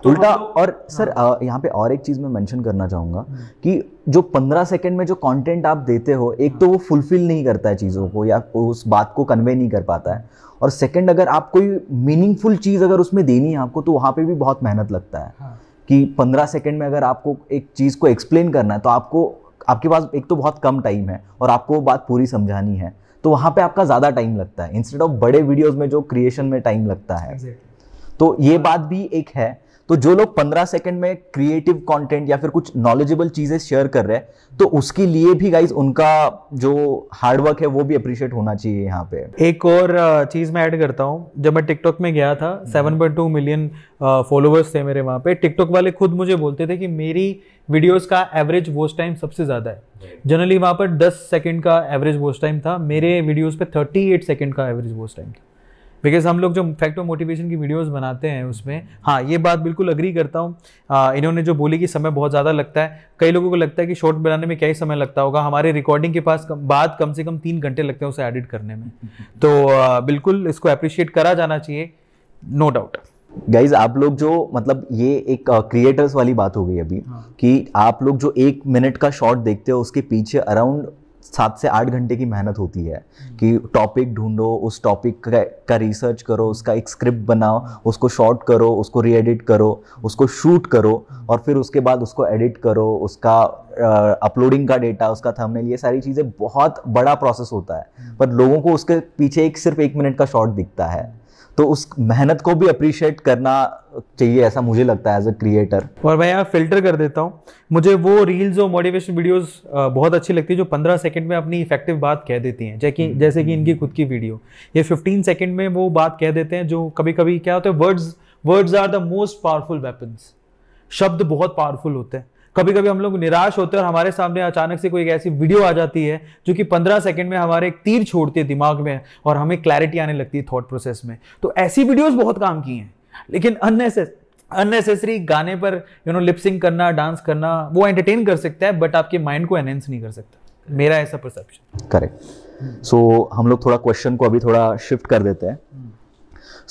तो उल्टा और सर हाँ। यहाँ पे और एक चीज़ मैं मेंशन करना चाहूंगा हम्म। कि जो पंद्रह सेकंड में जो कंटेंट आप देते हो एक हाँ। तो वो फुलफिल नहीं करता है चीज़ों को या उस बात को कन्वे नहीं कर पाता है और सेकंड अगर आप कोई मीनिंगफुल चीज़ अगर उसमें देनी है आपको तो वहां पर भी बहुत मेहनत लगता है हाँ। कि पंद्रह सेकेंड में अगर आपको एक चीज़ को एक्सप्लेन करना है तो आपको आपके पास एक तो बहुत कम टाइम है और आपको वो बात पूरी समझानी है तो वहां पे आपका ज़्यादा टाइम लगता है इंस्टेड ऑफ बड़े वीडियोज में जो क्रिएशन में टाइम लगता है तो ये हाँ। बात भी एक है तो जो लोग पंद्रह सेकंड में क्रिएटिव कंटेंट या फिर कुछ नॉलेजेबल चीज़ें शेयर कर रहे हैं तो उसके लिए भी गाइज उनका जो हार्डवर्क है वो भी अप्रिशिएट होना चाहिए यहाँ पे एक और चीज़ मैं ऐड करता हूँ जब मैं टिकटॉक में गया था टू मिलियन फॉलोअर्स थे मेरे वहाँ पे टिकटॉक वाले खुद मुझे बोलते थे कि मेरी वीडियोस का एवरेज वोस्ट टाइम सबसे ज़्यादा है जनरली वहाँ पर 10 सेकंड का एवरेज वोस्ट टाइम था मेरे वीडियोस पे 38 सेकंड का एवरेज वोस्ट टाइम था बिकॉज हम लोग जो फैक्ट ऑफ मोटिवेशन की वीडियोस बनाते हैं उसमें हाँ ये बात बिल्कुल अग्री करता हूँ इन्होंने जो बोली कि समय बहुत ज़्यादा लगता है कई लोगों को लगता है कि शॉर्ट बनाने में क्या ही समय लगता होगा हमारे रिकॉर्डिंग के पास कम, बाद कम से कम तीन घंटे लगते हैं उसे एडिट करने में तो आ, बिल्कुल इसको अप्रिशिएट करा जाना चाहिए नो डाउट गाइज आप लोग जो मतलब ये एक क्रिएटर्स वाली बात हो गई अभी हाँ। कि आप लोग जो एक मिनट का शॉर्ट देखते हो उसके पीछे अराउंड सात से आठ घंटे की मेहनत होती है हम्म। कि टॉपिक ढूंढो उस टॉपिक का, का रिसर्च करो उसका एक स्क्रिप्ट बनाओ उसको शॉर्ट करो उसको रीएडिट करो उसको शूट करो हम्म। और फिर उसके बाद उसको एडिट करो उसका अपलोडिंग का डेटा उसका थंबनेल ये सारी चीज़ें बहुत बड़ा प्रोसेस होता है हम्म। पर लोगों को उसके पीछे एक सिर्फ एक मिनट का शॉर्ट दिखता है तो उस मेहनत को भी अप्रिशिएट करना चाहिए ऐसा मुझे लगता है एज अ क्रिएटर और मैं यहाँ फिल्टर कर देता हूँ मुझे वो रील्स और मोटिवेशन वीडियोस बहुत अच्छी लगती है जो पंद्रह सेकंड में अपनी इफेक्टिव बात कह देती हैं जैसे हम्म। जैसे कि इनकी खुद की वीडियो ये फिफ्टीन सेकंड में वो बात कह देते हैं जो कभी कभी क्या होता है words words are the most powerful weapons शब्द बहुत पावरफुल होते हैं कभी कभी हम लोग निराश होते हैं और हमारे सामने अचानक से कोई एक ऐसी वीडियो आ जाती है जो कि पंद्रह सेकंड में हमारे एक तीर छोड़ती है दिमाग में और हमें क्लैरिटी आने लगती है थॉट प्रोसेस में तो ऐसी वीडियोज बहुत काम की हैं लेकिन अननेसेसरी गाने पर यू नो लिपसिंग करना डांस करना वो एंटरटेन कर सकता है बट आपके माइंड को एनहेंस नहीं कर सकता मेरा ऐसा परसेप्शन करेक्ट सो हम लोग थोड़ा क्वेश्चन को अभी थोड़ा शिफ्ट कर देते हैं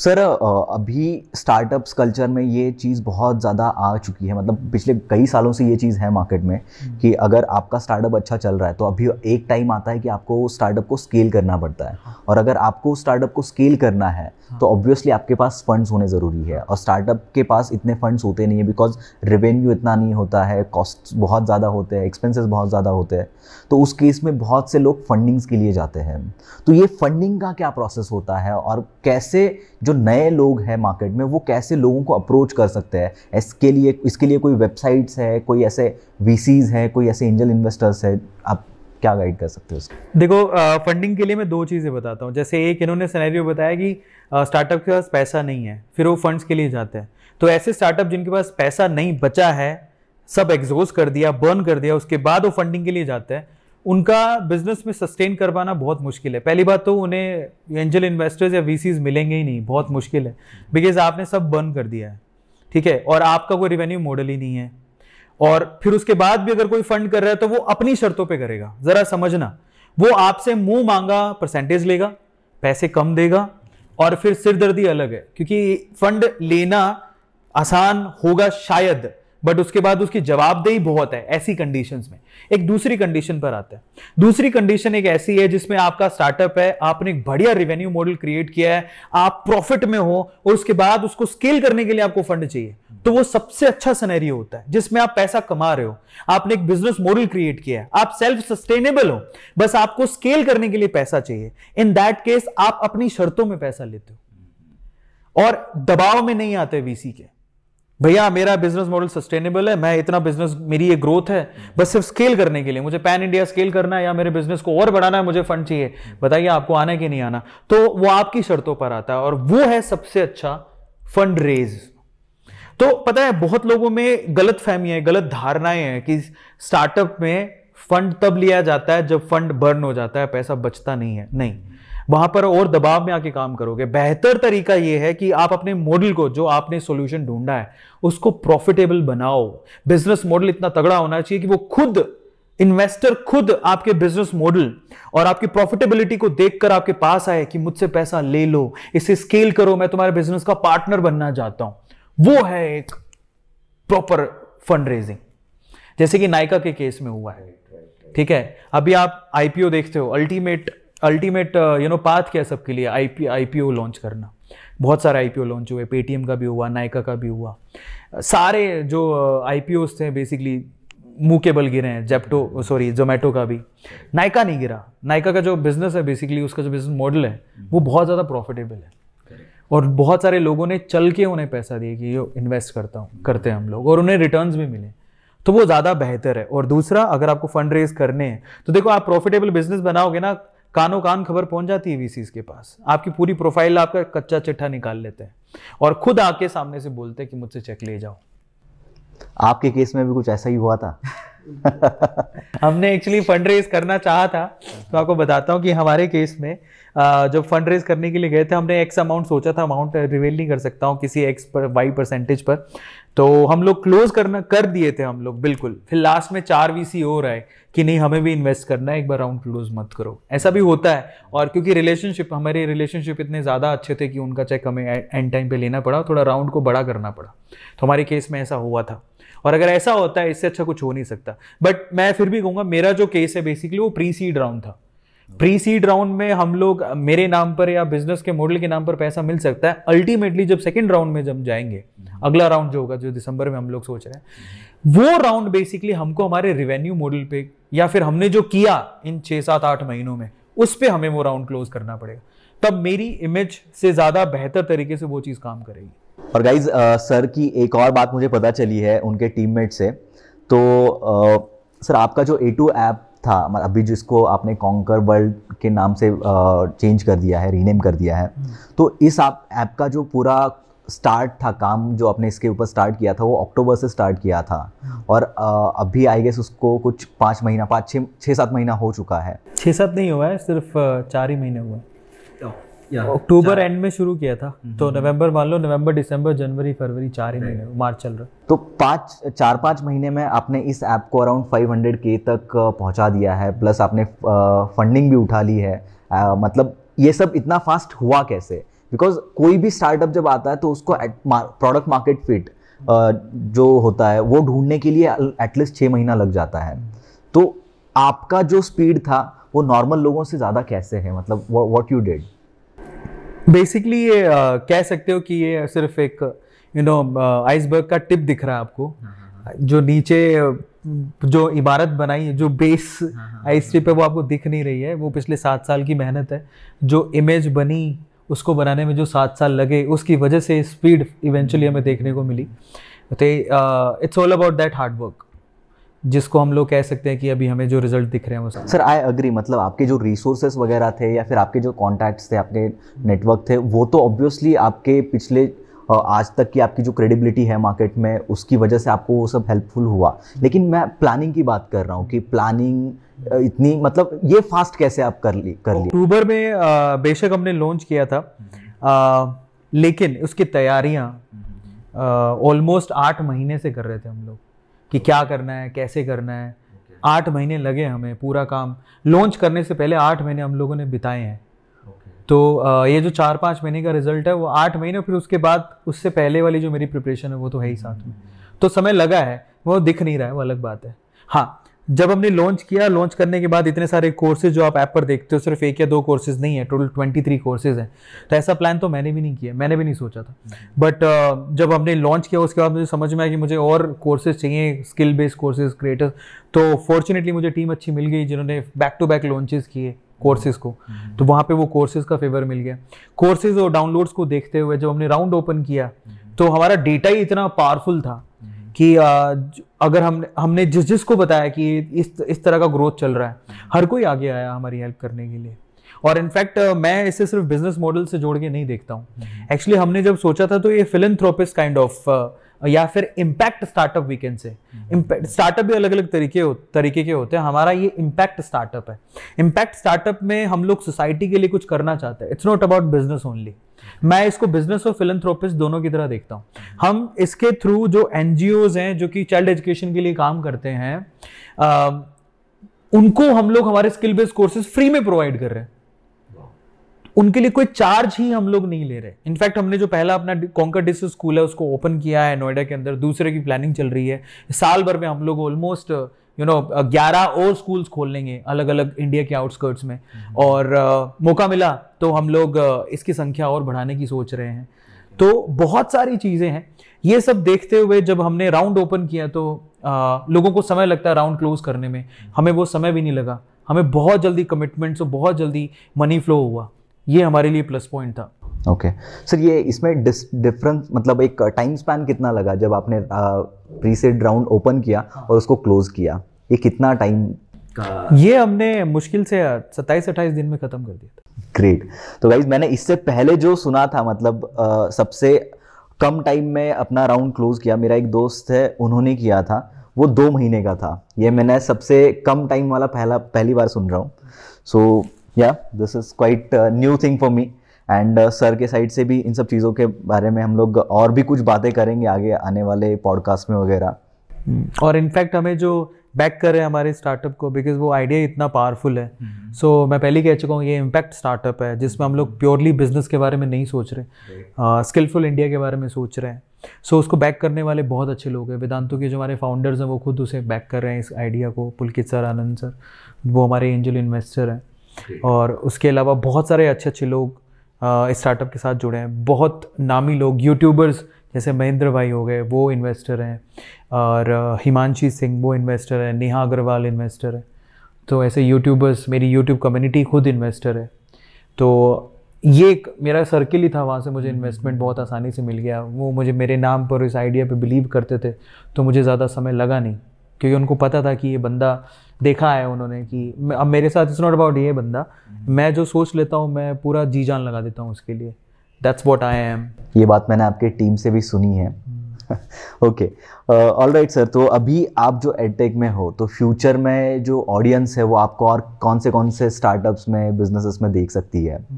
सर अभी स्टार्टअप्स कल्चर में ये चीज़ बहुत ज़्यादा आ चुकी है मतलब पिछले कई सालों से ये चीज़ है मार्केट में हम्म। कि अगर आपका स्टार्टअप अच्छा चल रहा है तो अभी एक टाइम आता है कि आपको स्टार्टअप को स्केल करना पड़ता है हाँ। और अगर आपको स्टार्टअप को स्केल करना है हाँ। तो ऑब्वियसली आपके पास फंड्स होने ज़रूरी है और स्टार्टअप के पास इतने फंड्स होते नहीं है बिकॉज रेवेन्यू इतना नहीं होता है कॉस्ट बहुत ज़्यादा होते हैं एक्सपेंसेस बहुत ज़्यादा होते हैं तो उस केस में बहुत से लोग फंडिंग्स के लिए जाते हैं तो ये फंडिंग का क्या प्रोसेस होता है और कैसे जो नए लोग हैं मार्केट में वो कैसे लोगों को अप्रोच कर सकते हैं इसके लिए इसके लिए कोई वेबसाइट्स है कोई ऐसे वी है कोई ऐसे एंजल इन्वेस्टर्स है आप क्या गाइड कर सकते हो देखो फंडिंग के लिए मैं दो चीज़ें बताता हूँ जैसे एक इन्होंने सैनैरियो बताया कि स्टार्टअप के पास पैसा नहीं है फिर वो फंड्स के लिए जाते हैं तो ऐसे स्टार्टअप जिनके पास पैसा नहीं बचा है सब एग्जोस्ट कर दिया बर्न कर दिया उसके बाद वो फंडिंग के लिए जाते हैं उनका बिजनेस में सस्टेन करवाना बहुत मुश्किल है पहली बात तो उन्हें एंजल इन्वेस्टर्स या वी मिलेंगे ही नहीं बहुत मुश्किल है बिकॉज आपने सब बर्न कर दिया है ठीक है और आपका कोई रिवेन्यू मॉडल ही नहीं है और फिर उसके बाद भी अगर कोई फंड कर रहा है तो वो अपनी शर्तों पे करेगा जरा समझना वो आपसे मुंह मांगा परसेंटेज लेगा पैसे कम देगा और फिर सिरदर्दी अलग है क्योंकि फंड लेना आसान होगा शायद बट उसके बाद उसकी जवाबदेही बहुत है ऐसी कंडीशन में एक दूसरी कंडीशन पर आते हैं दूसरी कंडीशन एक ऐसी है जिसमें आपका स्टार्टअप है आपने एक बढ़िया रिवेन्यू मॉडल क्रिएट किया है आप प्रॉफिट में हो और उसके बाद उसको स्केल करने के लिए आपको फंड चाहिए तो वो सबसे अच्छा सनेरियो होता है जिसमें आप पैसा कमा रहे हो आपने एक बिजनेस मॉडल क्रिएट किया है आप सेल्फ सस्टेनेबल हो बस आपको स्केल करने के लिए पैसा चाहिए इन दैट केस आप अपनी शर्तों में पैसा लेते हो और दबाव में नहीं आते वीसी के भैया मेरा बिजनेस मॉडल सस्टेनेबल है मैं इतना बिजनेस मेरी ये ग्रोथ है बस सिर्फ स्केल करने के लिए मुझे पैन इंडिया स्केल करना है या मेरे बिजनेस को और बढ़ाना है मुझे फंड चाहिए बताइए आपको आना है कि नहीं आना तो वो आपकी शर्तों पर आता है और वो है सबसे अच्छा फंड रेज तो पता है बहुत लोगों में गलत फहमियां गलत धारणाएं हैं कि स्टार्टअप में फंड तब लिया जाता है जब फंड बर्न हो जाता है पैसा बचता नहीं है नहीं वहां पर और दबाव में आके काम करोगे बेहतर तरीका यह है कि आप अपने मॉडल को जो आपने सोल्यूशन ढूंढा है उसको प्रॉफिटेबल बनाओ बिजनेस मॉडल इतना तगड़ा होना चाहिए कि वो खुद इन्वेस्टर खुद आपके बिजनेस मॉडल और आपकी प्रॉफिटेबिलिटी को देखकर आपके पास आए कि मुझसे पैसा ले लो इसे स्केल करो मैं तुम्हारे बिजनेस का पार्टनर बनना चाहता हूं वो है एक प्रॉपर फंड रेजिंग जैसे कि नायका के केस में हुआ है ठीक है अभी आप आईपीओ देखते हो ultimate ultimate you know path क्या है सबके लिए I P I P O launch करना बहुत सारे आई पी ओ लॉन्च हुए पेटीएम का भी हुआ नायका का भी हुआ सारे जो आई पी ओज थे बेसिकली मुँह के बल गिरे हैं जेप्टो सॉरी जोमेटो का भी नायका नहीं गिरा नायका का जो बिज़नेस है बेसिकली उसका जो बिज़नेस मॉडल है वो बहुत ज़्यादा प्रॉफिटेबल है और बहुत सारे लोगों ने चल के उन्हें पैसा दिए कि ये इन्वेस्ट करता हूँ करते हैं हम लोग और उन्हें रिटर्न्स भी मिले तो वो ज़्यादा बेहतर है और दूसरा अगर आपको फंड रेज करने हैं तो देखो आप प्रॉफिटेबल बिजनेस बनाओगे ना कानो कान खबर पहुंच जाती है वीसीज के पास आपकी पूरी प्रोफाइल आपका कच्चा चिट्ठा निकाल लेते हैं और खुद आके सामने से बोलते हैं कि मुझसे चेक ले जाओ आपके केस में भी कुछ ऐसा ही हुआ था हमने एक्चुअली फंड रेज करना चाहा था तो आपको बताता हूँ कि हमारे केस में जब फंड रेज करने के लिए गए थे हमने एक्स अमाउंट सोचा था अमाउंट रिवेल नहीं कर सकता हूँ किसी एक्स पर वाई परसेंटेज पर तो हम लोग क्लोज करना कर दिए थे हम लोग बिल्कुल फिर लास्ट में चार वी हो रहा है कि नहीं हमें भी इन्वेस्ट करना है एक बार राउंड क्लोज मत करो ऐसा भी होता है और क्योंकि रिलेशनशिप हमारे रिलेशनशिप इतने ज़्यादा अच्छे थे कि उनका चेक हमें एंड टाइम पे लेना पड़ा थोड़ा राउंड को बड़ा करना पड़ा तो हमारे केस में ऐसा हुआ था और अगर ऐसा होता है इससे अच्छा कुछ हो नहीं सकता बट मैं फिर भी कहूँगा मेरा जो केस है बेसिकली वो प्री सीड राउंड था प्री सीड राउंड में हम लोग मेरे नाम पर या बिजनेस के मॉडल के नाम पर पैसा मिल सकता है अल्टीमेटली जब सेकंड राउंड में जब जाएंगे अगला राउंड जो होगा जो दिसंबर में हम लोग सोच रहे हैं वो राउंड बेसिकली हमको हमारे रिवेन्यू मॉडल पे या फिर हमने जो किया इन छः सात आठ महीनों में उस पर हमें वो राउंड क्लोज करना पड़ेगा तब मेरी इमेज से ज़्यादा बेहतर तरीके से वो चीज़ काम करेगी और गाइज सर की एक और बात मुझे पता चली है उनके टीममेट से तो सर आपका जो ए टू ऐप था मतलब अभी जिसको आपने कॉन्कर वर्ल्ड के नाम से चेंज कर दिया है रीनेम कर दिया है हम्म। तो इस आप ऐप का जो पूरा स्टार्ट था काम जो आपने इसके ऊपर स्टार्ट किया था वो अक्टूबर से स्टार्ट किया था हम्म। और अभी आई गेस उसको कुछ पाँच महीना पाँच छः छः सात महीना हो चुका है छः सात नहीं हुआ है सिर्फ चार ही महीने हुआ है अक्टूबर एंड में शुरू किया था हम्म, तो हम्म, हम्म। नवंबर मान लो नवंबर दिसंबर जनवरी फरवरी चार ही महीने मार्च चल रहा तो पाँच चार पाँच महीने में आपने इस ऐप को अराउंड फाइव हंड्रेड के तक पहुंचा दिया है प्लस आपने फंडिंग भी उठा ली है आ, मतलब ये सब इतना फास्ट हुआ कैसे बिकॉज कोई भी स्टार्टअप जब आता है तो उसको प्रोडक्ट मार्केट फिट जो होता है वो ढूंढने के लिए एटलीस्ट छः महीना लग जाता है तो आपका जो स्पीड था वो नॉर्मल लोगों से ज़्यादा कैसे है मतलब वॉट यू डिड बेसिकली ये आ, uh, कह सकते हो कि ये सिर्फ एक यू नो आइसबर्ग का टिप दिख रहा है आपको जो नीचे जो इमारत बनाई है जो बेस आइस टिप है वो आपको दिख नहीं रही है वो पिछले सात साल की मेहनत है जो इमेज बनी उसको बनाने में जो सात साल लगे उसकी वजह से स्पीड इवेंचुअली हमें देखने को मिली तो it's all about that hard work जिसको हम लोग कह सकते हैं कि अभी हमें जो रिजल्ट दिख रहे हैं वो सर आई अग्री मतलब आपके जो रिसोर्सेज वगैरह थे या फिर आपके जो कॉन्टैक्ट्स थे आपके नेटवर्क थे वो तो ऑब्वियसली आपके पिछले आज तक की आपकी जो क्रेडिबिलिटी है मार्केट में उसकी वजह से आपको वो सब हेल्पफुल हुआ लेकिन मैं प्लानिंग की बात कर रहा हूँ कि प्लानिंग इतनी मतलब ये फास्ट कैसे आप कर ली कर ली अक्टूबर में बेशक हमने लॉन्च किया था आ, लेकिन उसकी तैयारियाँ ऑलमोस्ट आठ महीने से कर रहे थे हम लोग कि क्या करना है कैसे करना है okay. आठ महीने लगे हमें पूरा काम लॉन्च करने से पहले आठ महीने हम लोगों ने बिताए हैं okay. तो ये जो चार पाँच महीने का रिजल्ट है वो आठ महीने फिर उसके बाद उससे पहले वाली जो मेरी प्रिपरेशन है वो तो है ही साथ में तो समय लगा है वो दिख नहीं रहा है वो अलग बात है हाँ जब हमने लॉन्च किया लॉन्च करने के बाद इतने सारे कोर्सेज जो आप ऐप पर देखते हो सिर्फ एक या दो कोर्सेज नहीं है टोटल ट्वेंटी थ्री कोर्सेज हैं तो ऐसा प्लान तो मैंने भी नहीं किया मैंने भी नहीं सोचा था बट uh, जब हमने लॉन्च किया उसके बाद मुझे समझ में आया कि मुझे और कोर्सेज चाहिए स्किल बेस्ड कोर्सेज क्रिएटर्स तो फॉर्चुनेटली मुझे टीम अच्छी मिल गई जिन्होंने बैक टू बैक लॉन्चेस किए कोर्सेज को तो वहाँ पे वो कोर्सेज का फेवर मिल गया कोर्सेज और डाउनलोड्स को देखते हुए जब हमने राउंड ओपन किया तो हमारा डेटा ही इतना पावरफुल था कि अगर हम हमने जिस जिस को बताया कि इस इस तरह का ग्रोथ चल रहा है हम्म। हर कोई आगे आया हमारी हेल्प करने के लिए और इनफैक्ट मैं इसे सिर्फ बिजनेस मॉडल से जोड़ के नहीं देखता हूँ एक्चुअली हम्म। हमने जब सोचा था तो ये फिलेंथ्रोपिस काइंड ऑफ या फिर इम्पैक्ट स्टार्टअप वीकेंड से से स्टार्टअप भी अलग अलग तरीके तरीके के होते हैं हमारा ये इम्पैक्ट स्टार्टअप है इम्पैक्ट स्टार्टअप में हम लोग सोसाइटी के लिए कुछ करना चाहते हैं it's not about business only मैं इसको बिजनेस और फिलंथ्रोपिस्ट दोनों की तरह देखता हूँ हम इसके थ्रू जो एन हैं जो कि चाइल्ड एजुकेशन के लिए काम करते हैं आ, उनको हम लोग हमारे स्किल बेस्ड कोर्सेज फ्री में प्रोवाइड कर रहे हैं उनके लिए कोई चार्ज ही हम लोग नहीं ले रहे इनफैक्ट हमने जो पहला अपना कॉन्कर डिस स्कूल है उसको ओपन किया है नोएडा के अंदर दूसरे की प्लानिंग चल रही है साल भर में हम लोग ऑलमोस्ट यू नो ग्यारह और स्कूल्स खोल लेंगे अलग अलग इंडिया के आउटस्कर्ट्स में हम्म। और uh, मौका मिला तो हम लोग uh, इसकी संख्या और बढ़ाने की सोच रहे हैं तो बहुत सारी चीज़ें हैं ये सब देखते हुए जब हमने राउंड ओपन किया तो आ, uh, लोगों को समय लगता है राउंड क्लोज करने में हमें वो समय भी नहीं लगा हमें बहुत जल्दी कमिटमेंट्स और बहुत जल्दी मनी फ्लो हुआ ये हमारे लिए प्लस पॉइंट था ओके सर ये इसमें डिफरेंस मतलब एक टाइम uh, स्पैन कितना लगा जब आपने प्रीसेट राउंड ओपन किया हाँ। और उसको क्लोज किया ये कितना टाइम ये हमने मुश्किल से uh, सत्ताईस अट्ठाईस दिन में ख़त्म कर दिया था ग्रेट तो गाइज मैंने इससे पहले जो सुना था मतलब आ, uh, सबसे कम टाइम में अपना राउंड क्लोज किया मेरा एक दोस्त है उन्होंने किया था वो दो महीने का था ये मैंने सबसे कम टाइम वाला पहला पहली बार सुन रहा हूँ so so, yeah this is quite new thing for me and sir के साइड से भी इन सब चीज़ों के बारे में हम लोग और भी कुछ बातें करेंगे आगे आने वाले पॉडकास्ट में वगैरह hmm. और इनफैक्ट हमें जो बैक कर रहे हैं हमारे स्टार्टअप को बिकॉज वो आइडिया इतना पावरफुल है सो hmm. so, मैं पहले कह चुका हूँ ये इम्पैक्ट स्टार्टअप है जिसमें हम लोग प्योरली बिजनेस के बारे में नहीं सोच रहे स्किलफुल uh, इंडिया के बारे में सोच रहे हैं सो so, उसको बैक करने वाले बहुत अच्छे लोग हैं वेदांतों के जो हमारे फाउंडर्स हैं वो खुद उसे बैक कर रहे हैं इस आइडिया को पुलकित सर आनंद सर वो हमारे एंजल इन्वेस्टर हैं और उसके अलावा बहुत सारे अच्छे अच्छे लोग इस स्टार्टअप के साथ जुड़े हैं बहुत नामी लोग यूट्यूबर्स जैसे महेंद्र भाई हो गए वो इन्वेस्टर हैं और हिमांशी सिंह वो इन्वेस्टर हैं नेहा अग्रवाल इन्वेस्टर है तो ऐसे यूट्यूबर्स मेरी यूट्यूब कम्युनिटी खुद इन्वेस्टर है तो ये एक मेरा सर्किल ही था वहाँ से मुझे इन्वेस्टमेंट हम्म। बहुत आसानी से मिल गया वो मुझे मेरे नाम पर इस आइडिया पे बिलीव करते थे तो मुझे ज़्यादा समय लगा नहीं क्योंकि उनको पता था कि ये बंदा देखा है उन्होंने कि अब मेरे साथ इट्स नॉट अबाउट ये बंदा हम्म। मैं जो सोच लेता हूँ मैं पूरा जी जान लगा देता हूँ उसके लिए दैट्स वॉट आई एम ये बात मैंने आपके टीम से भी सुनी है ओके ऑल राइट सर तो अभी आप जो एडटेक में हो तो फ्यूचर में जो ऑडियंस है वो आपको और कौन से कौन से स्टार्टअप्स में बिजनेसेस में देख सकती है hmm.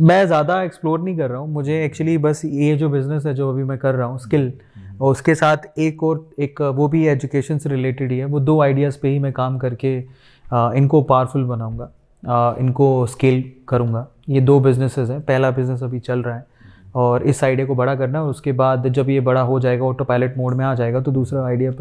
मैं ज़्यादा एक्सप्लोर नहीं कर रहा हूँ मुझे एक्चुअली बस ये जो बिज़नेस है जो अभी मैं कर रहा हूँ स्किल हम्म। और उसके साथ एक और एक वो भी एजुकेशन से रिलेटेड ही है वो दो आइडियाज़ पे ही मैं काम करके आ, इनको पावरफुल बनाऊँगा इनको स्केल करूँगा ये दो बिजनेसेस हैं पहला बिजनेस अभी चल रहा है और इस आइडिया को बड़ा करना और उसके बाद जब ये बड़ा हो जाएगा ऑटो पायलट मोड में आ जाएगा तो दूसरा आइडिया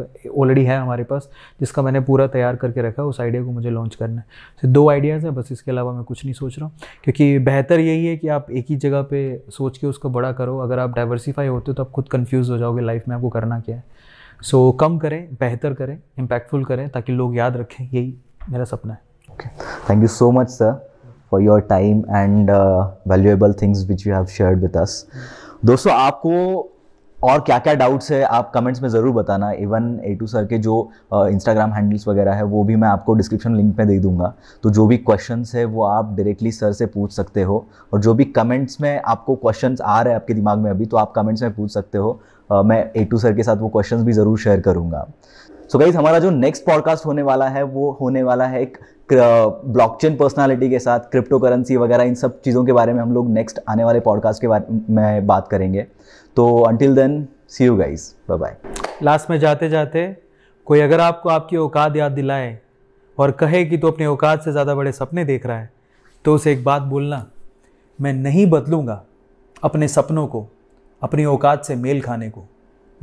ऑलरेडी है हमारे पास जिसका मैंने पूरा तैयार करके रखा है उस आइडिया को मुझे लॉन्च करना है तो दो आइडियाज़ हैं बस इसके अलावा मैं कुछ नहीं सोच रहा हूँ क्योंकि बेहतर यही है कि आप एक ही जगह पर सोच के उसको बड़ा करो अगर आप डाइवर्सीफाई होते हो तो आप खुद कन्फ्यूज़ हो जाओगे लाइफ में आपको करना क्या है सो so, कम करें बेहतर करें इम्पैक्टफुल करें ताकि लोग याद रखें यही मेरा सपना है okay thank you so much sir for your time and valuable things which you have share with us दोस्तों आपको और क्या क्या डाउट्स है आप कमेंट्स में ज़रूर बताना इवन ए टू सर के जो इंस्टाग्राम uh, हैंडल्स वगैरह है वो भी मैं आपको डिस्क्रिप्शन लिंक में दे दूंगा तो जो भी क्वेश्चन है वो आप डायरेक्टली सर से पूछ सकते हो और जो भी कमेंट्स में आपको क्वेश्चन आ रहे हैं आपके दिमाग में अभी तो आप कमेंट्स में पूछ सकते हो uh, मैं ए टू सर के साथ वो क्वेश्चन भी ज़रूर शेयर करूँगा सो गाइज हमारा जो नेक्स्ट पॉडकास्ट होने वाला है वो होने वाला है एक ब्लॉकचेन पर्सनालिटी के साथ क्रिप्टो करेंसी वगैरह इन सब चीज़ों के बारे में हम लोग नेक्स्ट आने वाले पॉडकास्ट के बारे में बात करेंगे तो until then see you guys bye bye last में जाते जाते कोई अगर आपको आपकी औकात याद दिलाए और कहे कि तू तो अपने औकात से ज़्यादा बड़े सपने देख रहा है तो उसे एक बात बोलना मैं नहीं बदलूँगा अपने सपनों को अपनी औकात से मेल खाने को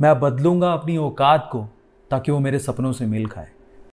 मैं बदलूँगा अपनी औकात को ताकि वो मेरे सपनों से मेल खाए